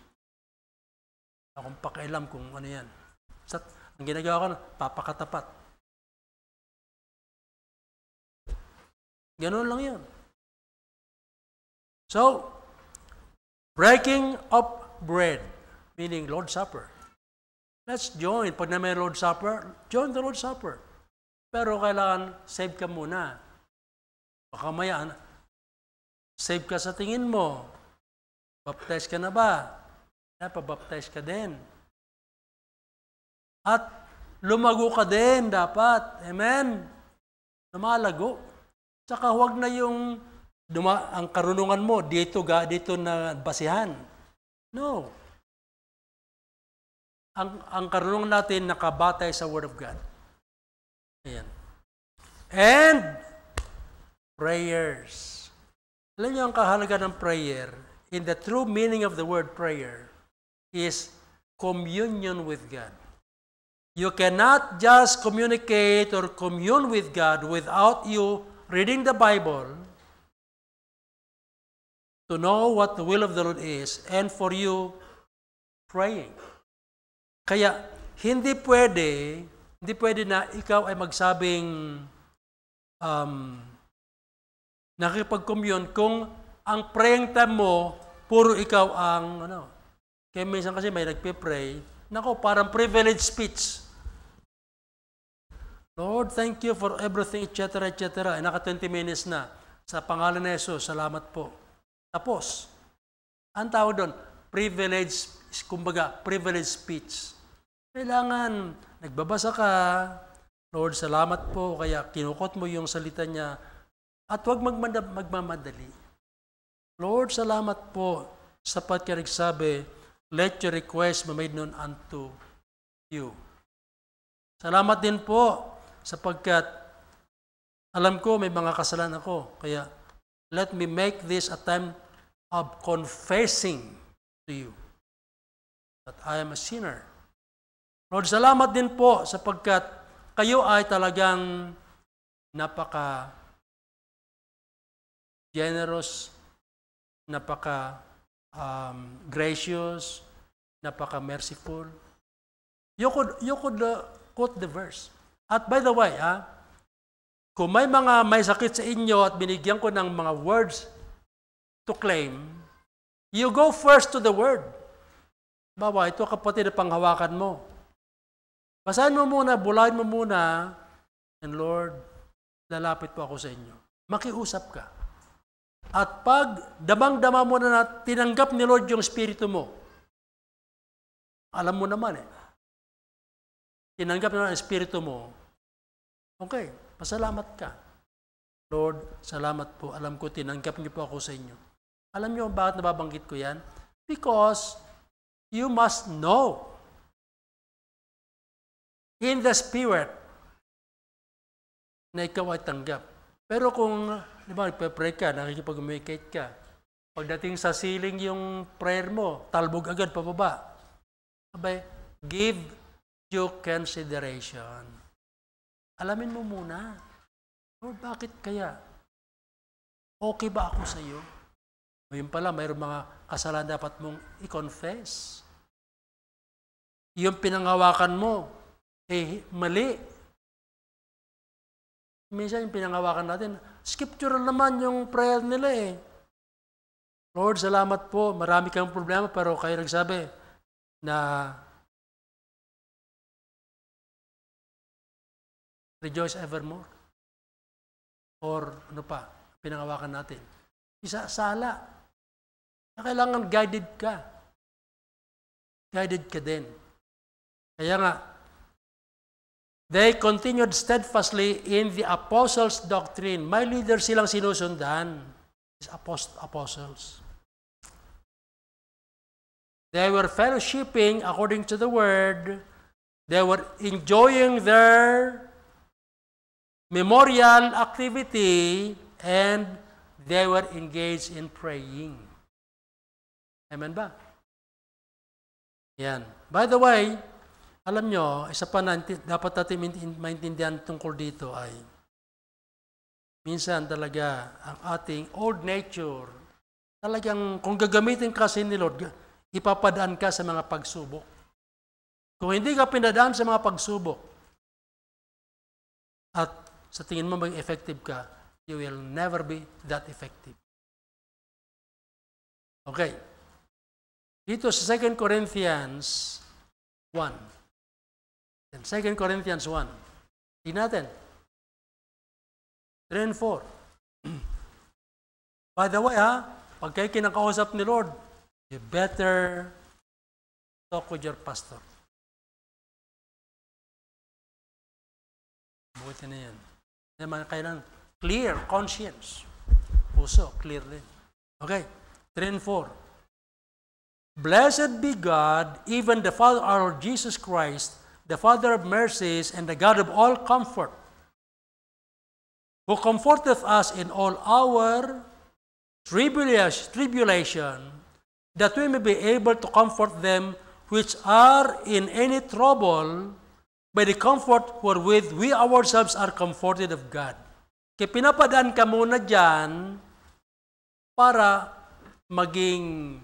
Akong pakialam kung ano yan. Sa, ang ginagawa ko na, papakatapat. Ganun lang yun. So, breaking of bread, meaning Lord's Supper. Let's join. Pag na may Lord's Supper, join the Lord's Supper. Pero kailangan save ka muna. Baka maya, ano, save ka sa tingin mo. Baptize ka na ba? Napabaptize ka din. At lumago ka din dapat. Amen? Lumalago. Tsaka huwag na yung duma, ang karunungan mo dito ga dito na basihan. No. Ang ang karunungan natin nakabatay sa word of God. Ayan. And prayers. Alam niyo ang kahalaga ng prayer in the true meaning of the word prayer is communion with God. You cannot just communicate or commune with God without you reading the Bible to know what the will of the Lord is and for you praying. Kaya hindi pwede, hindi pwede na ikaw ay magsabing um, nakipag-commune kung ang praying time mo, puro ikaw ang, ano, kaya minsan kasi may nagpe-pray, nako, parang privilege speech. Lord, thank you for everything, etc., etc. Naka 20 minutes na. Sa pangalan ni Jesus, salamat po. Tapos, ang tawag doon, privilege, kumbaga, privilege speech. Kailangan, nagbabasa ka, Lord, salamat po, kaya kinukot mo yung salita niya, at huwag magmanda, magmamadali. Lord, salamat po, sapat ka nagsabi, let your request be made known unto you. Salamat din po sapagkat alam ko may mga kasalanan ako. Kaya let me make this a time of confessing to you that I am a sinner. Lord, salamat din po sapagkat kayo ay talagang napaka generous, napaka um, gracious, napaka merciful. You could you could uh, quote the verse. At by the way, ah, kung may mga may sakit sa inyo at binigyan ko ng mga words to claim, you go first to the word. Bawa, ito kapatid na panghawakan mo. Basahin mo muna, bulahin mo muna, and Lord, lalapit po ako sa inyo. Makiusap ka. At pag damang-dama mo na, na tinanggap ni Lord yung espiritu mo, alam mo naman eh, tinanggap na ng espiritu mo, Okay, pasalamat ka. Lord, salamat po. Alam ko, tinanggap niyo po ako sa inyo. Alam niyo bakit nababanggit ko yan? Because you must know in the Spirit na ikaw ay tanggap. Pero kung, di ba, nagpe-pray ka, nakikipag-communicate ka, pagdating sa ceiling yung prayer mo, talbog agad pababa. Abay, give due consideration. Alamin mo muna, Lord, bakit kaya? Okay ba ako sa iyo? O pala, mayroong mga kasalanan dapat mong i-confess. Yung pinangawakan mo, eh, mali. Minsan yung pinangawakan natin, scriptural naman yung prayer nila eh. Lord, salamat po, marami kang problema, pero kayo nagsabi na Rejoice evermore. Or ano pa, pinangawakan natin. Isa, sala. Kailangan guided ka. Guided ka din. Kaya nga, They continued steadfastly in the apostles' doctrine. May leader silang sinusundan. Apost apostles. They were fellowshipping according to the word. They were enjoying their memorial activity and they were engaged in praying. Amen ba? Yan. By the way, alam nyo, isa pa na dapat natin maintindihan tungkol dito ay minsan talaga ang ating old nature, talagang kung gagamitin kasi ni Lord, ipapadaan ka sa mga pagsubok. Kung hindi ka pinadaan sa mga pagsubok, at sa tingin mo mag effective ka, you will never be that effective. Okay. Dito sa 2 Corinthians 1. In 2 Corinthians 1. Tingnan natin. 3 and 4. By the way, ha, pag kayo kinakausap ni Lord, you better talk with your pastor. Buti na yan naman kailangan clear conscience. Puso, clear din. Okay, 3 and 4. Blessed be God, even the Father, our Lord Jesus Christ, the Father of mercies and the God of all comfort, who comforteth us in all our tribulation, that we may be able to comfort them which are in any trouble by the comfort wherewith we ourselves are comforted of God. Kaya pinapadaan ka muna dyan para maging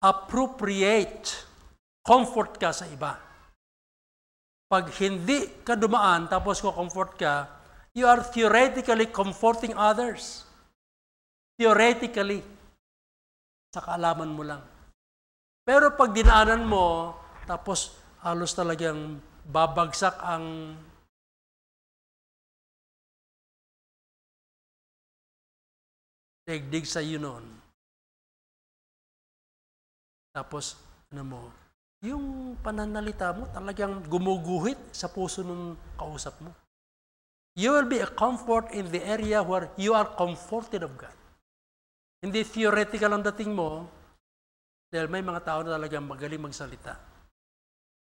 appropriate comfort ka sa iba. Pag hindi ka dumaan tapos ko comfort ka, you are theoretically comforting others. Theoretically. Sa kaalaman mo lang. Pero pag dinaanan mo, tapos halos talagang babagsak ang daigdig sa iyo noon. Tapos, ano mo, yung pananalita mo talagang gumuguhit sa puso ng kausap mo. You will be a comfort in the area where you are comforted of God. Hindi theoretical ang dating mo, dahil may mga tao na talagang magaling magsalita.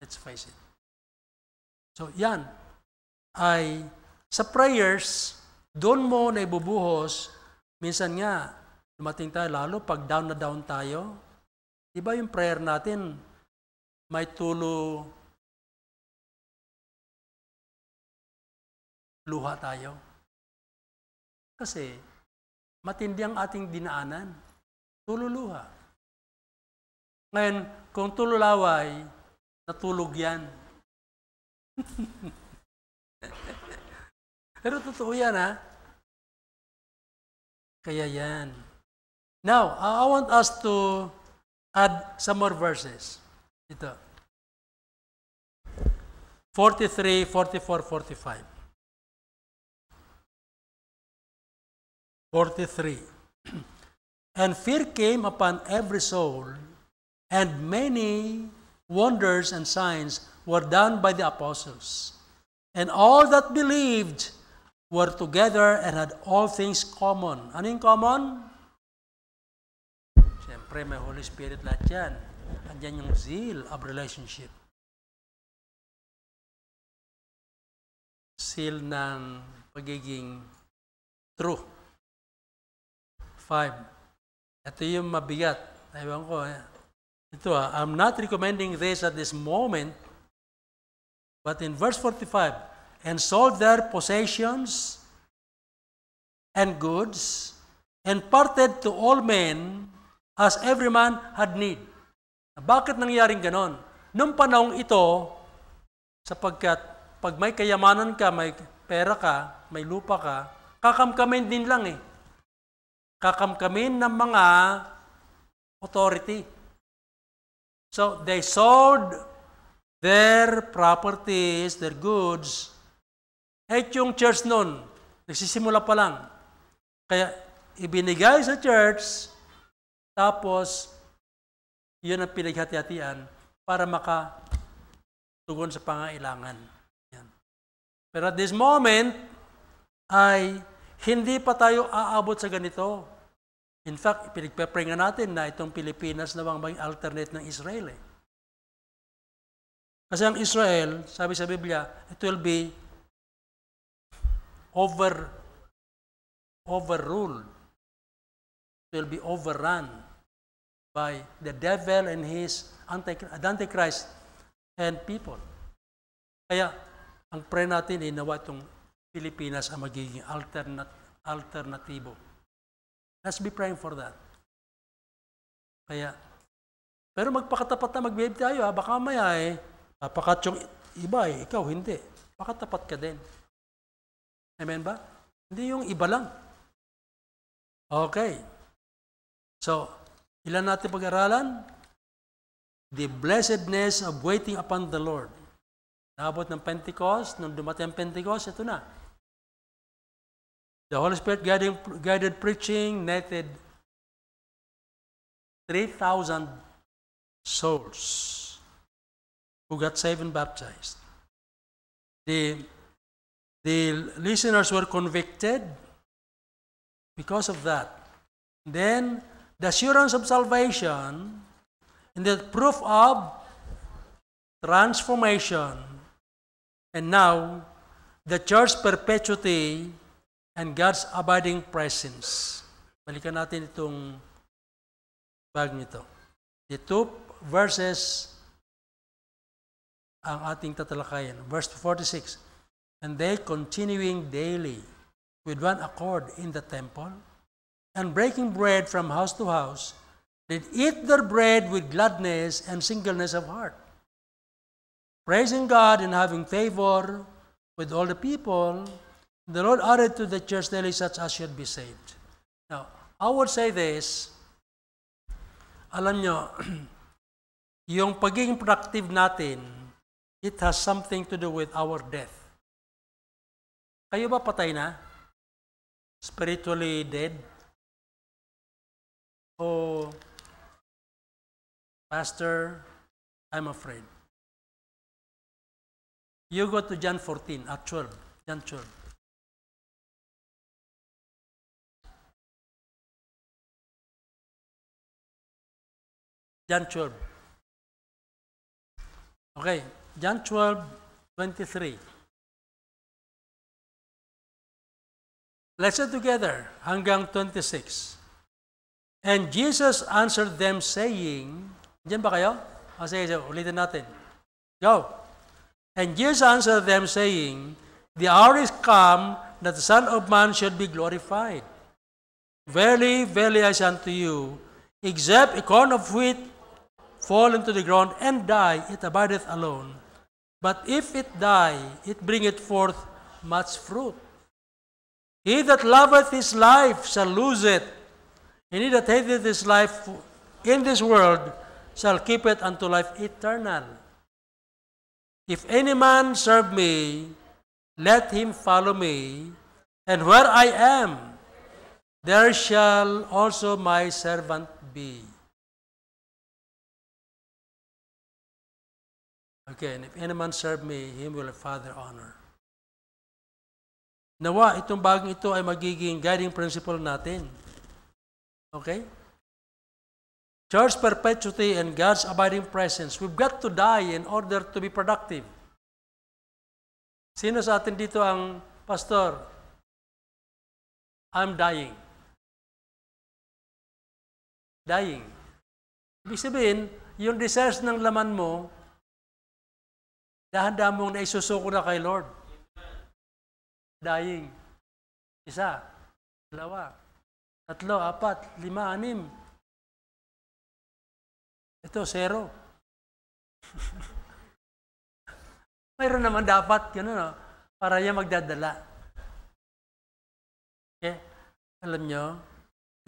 Let's face it. So yan ay sa prayers, doon mo na ibubuhos, minsan nga, dumating tayo, lalo pag down na down tayo, di ba yung prayer natin, may tulo, luha tayo. Kasi, matindi ang ating dinaanan. Tululuha. Ngayon, kung tululaway, natulog yan. Pero totoo yan, ha? Kaya yan. Now, I want us to add some more verses. Ito. 43, 44, 45. 43. And fear came upon every soul, and many wonders and signs were done by the apostles. And all that believed were together and had all things common. Ano yung common? Siyempre, may Holy Spirit lahat yan. Andyan yung zeal of relationship. Seal ng pagiging true. Five. Ito yung mabigat. Ewan ko. Eh. Ito ah, I'm not recommending this at this moment But in verse 45, and sold their possessions and goods, and parted to all men as every man had need. Bakit nangyaring ganon? Noong panahong ito, sapagkat pag may kayamanan ka, may pera ka, may lupa ka, kakamkamin din lang eh. Kakamkamin ng mga authority. So, they sold their properties, their goods. Kahit yung church noon, nagsisimula pa lang. Kaya ibinigay sa church, tapos yun ang pinaghati-hatian para makatugon sa pangailangan. Yan. Pero at this moment, ay hindi pa tayo aabot sa ganito. In fact, pinagpapray natin na itong Pilipinas na bang alternate ng Israel eh. Kasi ang Israel, sabi sa Biblia, it will be over overruled. It will be overrun by the devil and his antichrist and people. Kaya ang pray natin ay nawa itong Pilipinas ang magiging alternat, alternatibo. Let's be praying for that. Kaya, pero magpakatapat na mag tayo ha. Baka maya eh, Pakat yung iba eh, ikaw hindi. Pakatapat ka din. Amen ba? Hindi yung iba lang. Okay. So, ilan natin pag-aralan? The blessedness of waiting upon the Lord. Naabot ng Pentecost, nung dumating ang Pentecost, ito na. The Holy Spirit guided, guided preaching netted 3,000 souls who got saved and baptized. The, the listeners were convicted because of that. Then, the assurance of salvation and the proof of transformation. And now, the church perpetuity and God's abiding presence. Balikan natin itong bag nito. The two verses ang ating tatalakayan. Verse 46, And they continuing daily with one accord in the temple, and breaking bread from house to house, did eat their bread with gladness and singleness of heart, praising God and having favor with all the people. The Lord added to the church daily such as should be saved. Now, I would say this, alam nyo, yung pagiging productive natin, It has something to do with our death. Kayo ba patay na? Spiritually dead? Oh, Pastor, I'm afraid. You go to John 14, at 12. John 12. John 12. Okay, John 12, 23. Let's say together hanggang 26. And Jesus answered them saying, Diyan ba kayo? O oh, ah, sige, sige, ulitin natin. Go. And Jesus answered them saying, The hour is come that the Son of Man should be glorified. Verily, verily, I say unto you, except a corn of wheat fall into the ground and die, it abideth alone. But if it die, it bringeth forth much fruit. He that loveth his life shall lose it, and he that hateth his life in this world shall keep it unto life eternal. If any man serve me, let him follow me, and where I am, there shall also my servant be. Again, if any man serve me, him will the Father honor. Nawa, itong bagong ito ay magiging guiding principle natin. Okay? Church perpetuity and God's abiding presence. We've got to die in order to be productive. Sino sa atin dito ang pastor? I'm dying. Dying. Ibig sabihin, yung research ng laman mo, Dahan-dahan mong naisusuko na kay Lord. Dying. Isa, dalawa, tatlo, apat, lima, anim. Ito, zero. Mayroon naman dapat, gano'n, no? Ah, para yan magdadala. Okay? Alam nyo,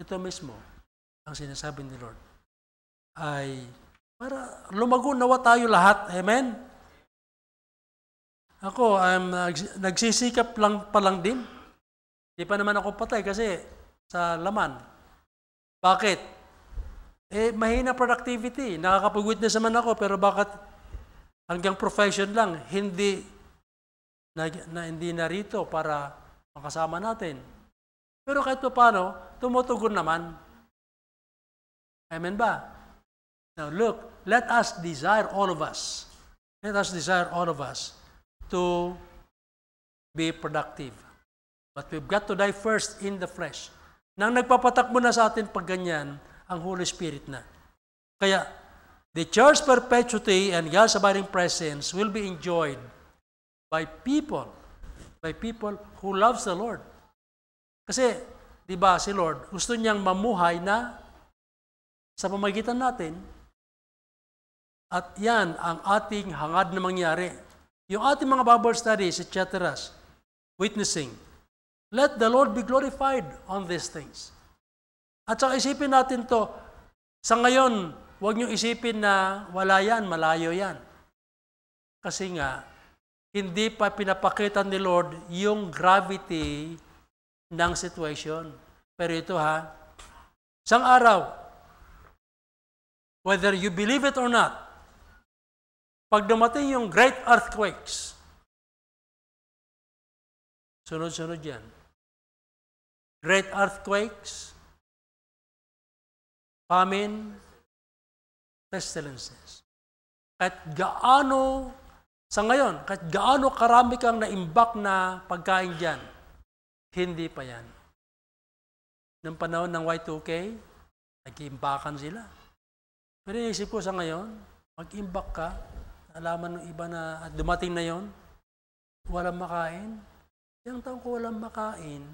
ito mismo, ang sinasabi ni Lord, ay para lumago nawa tayo lahat. Amen? Ako, I'm, uh, nagsisikap lang pa lang din. Hindi pa naman ako patay kasi sa laman. Bakit? Eh, mahina productivity. Nakakapag-witness naman ako, pero bakit hanggang profession lang, hindi na, na hindi narito para makasama natin. Pero kahit pa paano, tumutugon naman. Amen ba? Now look, let us desire all of us. Let us desire all of us to be productive. But we've got to die first in the flesh. Nang nagpapatakbo na sa atin pag ganyan, ang Holy Spirit na. Kaya, the church perpetuity and God's abiding presence will be enjoyed by people, by people who loves the Lord. Kasi, di ba, si Lord, gusto niyang mamuhay na sa pamagitan natin, at yan ang ating hangad na mangyari yung ating mga Bible studies, etc., witnessing, let the Lord be glorified on these things. At saka isipin natin to, sa ngayon, huwag niyo isipin na wala yan, malayo yan. Kasi nga, hindi pa pinapakita ni Lord yung gravity ng situation. Pero ito ha, isang araw, whether you believe it or not, pag dumating yung great earthquakes, sunod-sunod yan. Great earthquakes, famine, pestilences. At gaano, sa ngayon, kahit gaano karami kang naimbak na pagkain dyan, hindi pa yan. Noong panahon ng Y2K, nag-imbakan sila. Pero inisip ko sa ngayon, mag-imbak ka, Alaman ng iba na at dumating na yon, walang makain. Yung taong ko walang makain,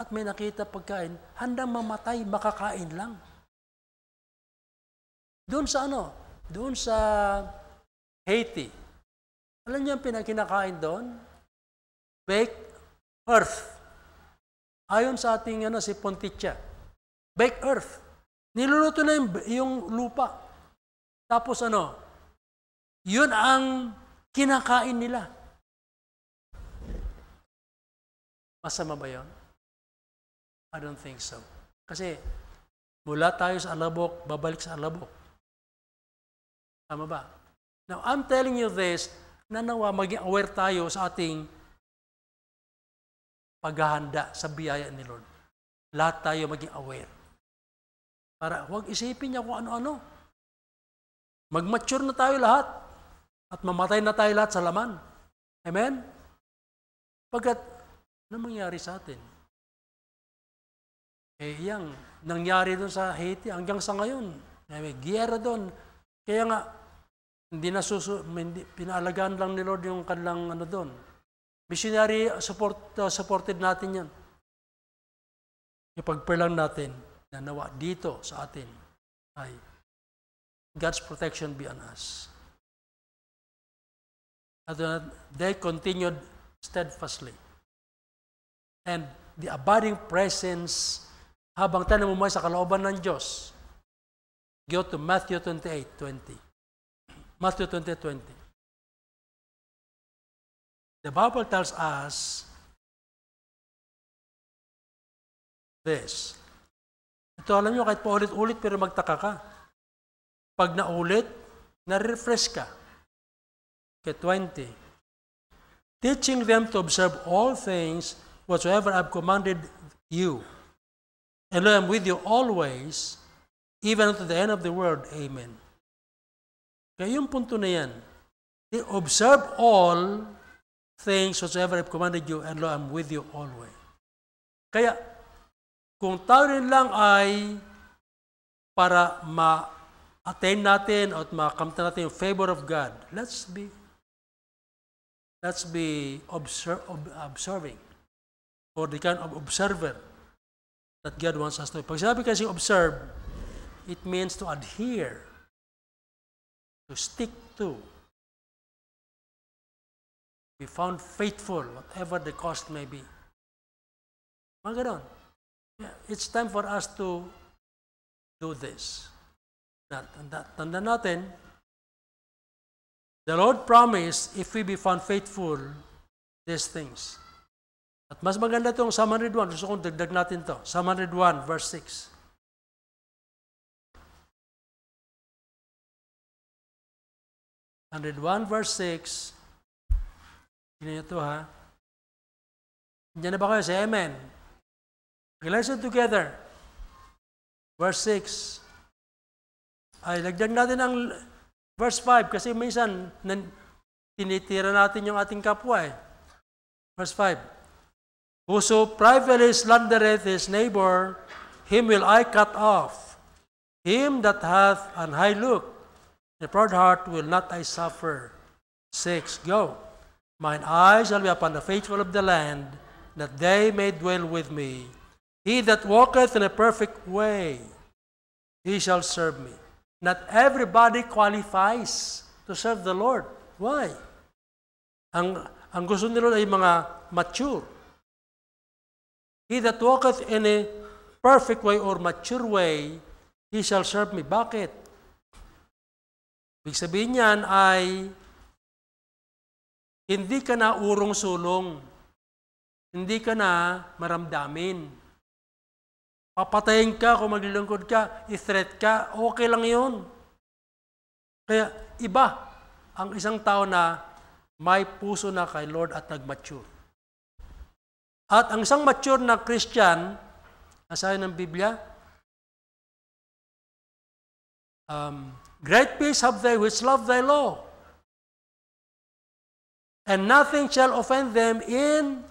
at may nakita pagkain, handang mamatay, makakain lang. Doon sa ano? Doon sa Haiti. Alam niyo ang pinakinakain doon? Baked earth. Ayon sa ating ano, si Ponticia. Baked earth. Niluluto na yung, yung lupa. Tapos ano, yun ang kinakain nila. Masama ba yun? I don't think so. Kasi mula tayo sa alabok, babalik sa alabok. Tama ba? Now, I'm telling you this, nanawa maging aware tayo sa ating paghahanda sa biyaya ni Lord. Lahat tayo maging aware. Para huwag isipin niya kung ano-ano. Mag-mature na tayo lahat. At mamatay na tayo lahat sa laman. Amen? Pagkat, ano mangyari sa atin? Eh, yang nangyari doon sa Haiti hanggang sa ngayon. Eh, may giyera doon. Kaya nga, hindi na susu, hindi, pinaalagaan lang ni Lord yung kanilang ano doon. Missionary support, uh, supported natin yan. Ipagperlang natin na nawa dito sa atin ay God's protection be on us. And they continued steadfastly. And the abiding presence habang tayo namumuhay sa kalooban ng Diyos. Go to Matthew 28, Matthew 28, The Bible tells us this. Ito alam nyo, kahit paulit-ulit pero magtaka ka. Pag naulit, na refresh ka. 20. Teaching them to observe all things whatsoever I've commanded you. And lo, I'm with you always, even unto the end of the world. Amen. Kaya yung punto na yan, they observe all things whatsoever I've commanded you, and lo, I'm with you always. Kaya, kung tao rin lang ay para ma-attain natin at makamta natin yung favor of God, let's be Let's be observe, observing or the kind of observer that God wants us to be. Pag sinabi kasi observe, it means to adhere, to stick to, be found faithful, whatever the cost may be. Mga It's time for us to do this. Tanda, tanda natin, The Lord promised, if we be found faithful, these things. At mas maganda itong Psalm 101. Gusto kong dagdag natin to. Psalm 101, verse 6. Hundred one verse six. Tignan niyo ito ha. Diyan na ba kayo? Say amen. Okay, let's together. Verse 6. Ay, lagyan natin ang Verse 5, kasi minsan nan, tinitira natin yung ating kapwa eh. Verse 5, Whoso privately slandereth his neighbor, him will I cut off. Him that hath an high look, the proud heart will not I suffer. 6, Go, mine eyes shall be upon the faithful of the land, that they may dwell with me. He that walketh in a perfect way, he shall serve me. Not everybody qualifies to serve the Lord. Why? Ang, ang gusto ni Lord ay mga mature. He that walketh in a perfect way or mature way, he shall serve me. Bakit? Ibig sabihin niyan ay hindi ka na urong-sulong. Hindi ka na maramdamin. Papatayin ka kung maglilungkod ka, i-threat ka, okay lang yun. Kaya iba ang isang tao na may puso na kay Lord at nag-mature. At ang isang mature na Christian, nasa ng Biblia, um, Great peace have they which love thy law, and nothing shall offend them in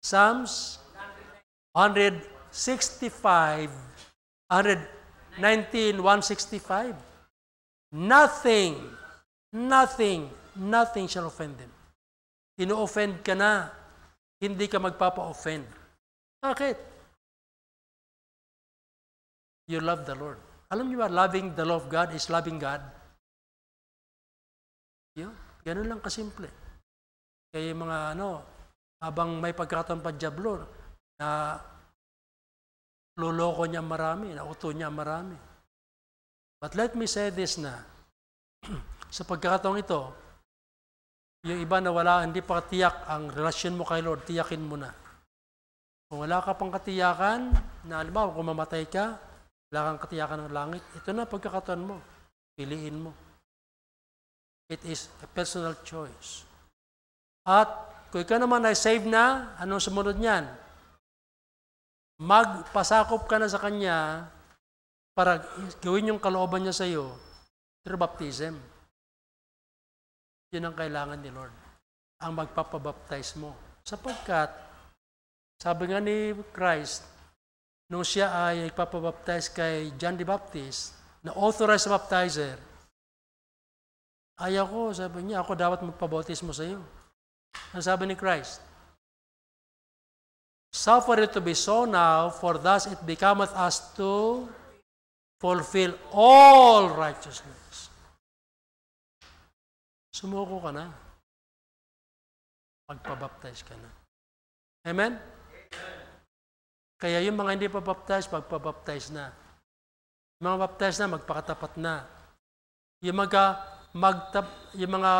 Psalms 100, 65, 119, 165. Nothing, nothing, nothing shall offend them. Ino-offend ka na, hindi ka magpapa-offend. Bakit? You love the Lord. Alam niyo ba, loving the love of God is loving God. Yun, ganun lang kasimple. Kaya mga ano, habang may pagkatang pa Diablo, na Luloko niya marami, nauto niya marami. But let me say this na, sa pagkakataong ito, yung iba na wala, hindi pa tiyak ang relasyon mo kay Lord, tiyakin mo na. Kung wala ka pang katiyakan, na alimbawa kung mamatay ka, wala kang katiyakan ng langit, ito na pagkakataon mo, piliin mo. It is a personal choice. At kung ikaw naman ay saved na, anong sumunod niyan? magpasakop ka na sa Kanya para gawin yung kalooban niya sa iyo through baptism. Yun ang kailangan ni Lord. Ang magpapabaptize mo. Sapagkat, sabi nga ni Christ, nung siya ay ipapabaptize kay John the Baptist, na authorized baptizer, ayaw ko, sabi niya, ako dapat magpabautismo sa iyo. Ang sabi ni Christ, Suffer it to be so now, for thus it becometh us to fulfill all righteousness. Sumuko ka na. Pagpabaptize ka na. Amen? Kaya yung mga hindi pa baptize, magpabaptize na. Yung mga baptize na, magpakatapat na. Yung mga, magtap, yung mga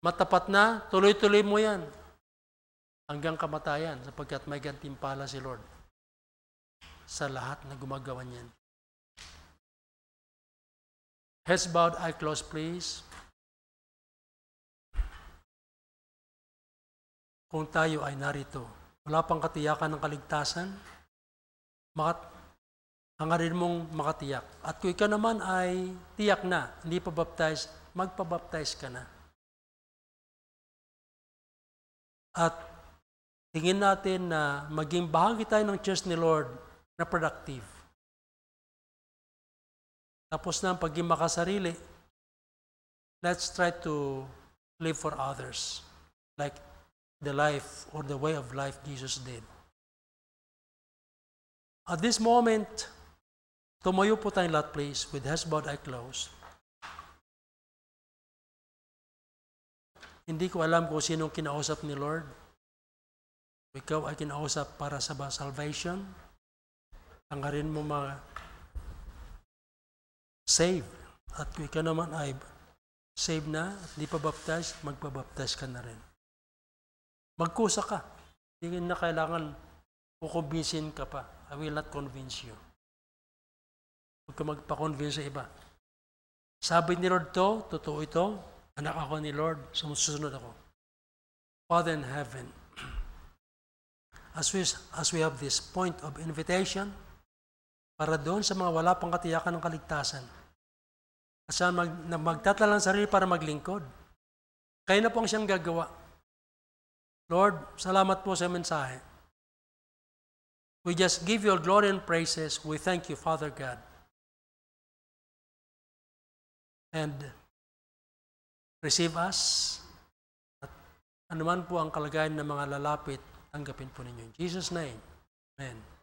matapat na, tuloy-tuloy mo yan hanggang kamatayan sapagkat may gantimpala si Lord sa lahat na gumagawa niyan. Heads bowed, eye closed please. Kung tayo ay narito, wala pang katiyakan ng kaligtasan, makat hangarin mong makatiyak. At kung ikaw naman ay tiyak na, hindi pa baptized, magpabaptize ka na. At tingin natin na maging bahagi tayo ng church ni Lord na productive. Tapos na ang pagiging makasarili, let's try to live for others like the life or the way of life Jesus did. At this moment, tumayo po tayong lahat please with heads bowed eye closed. Hindi ko alam kung sinong kinausap ni Lord. Ikaw ay kinausap para sa salvation. Tangarin mo mga save. At kung ikaw naman ay save na, hindi pa baptize, magpabaptize ka na rin. Magkusa ka. Hindi na kailangan kukumbinsin ka pa. I will not convince you. Huwag ka magpa sa iba. Sabi ni Lord to, totoo ito, anak ako ni Lord, sumusunod ako. Father in heaven, as we, as we have this point of invitation para doon sa mga wala pang katiyakan ng kaligtasan. At siya mag, magtatala ng sarili para maglingkod. Kaya na po ang siyang gagawa. Lord, salamat po sa mensahe. We just give you glory and praises. We thank you, Father God. And receive us at anuman po ang kalagayan ng mga lalapit Tanggapin po ninyo. In Jesus' name, Amen.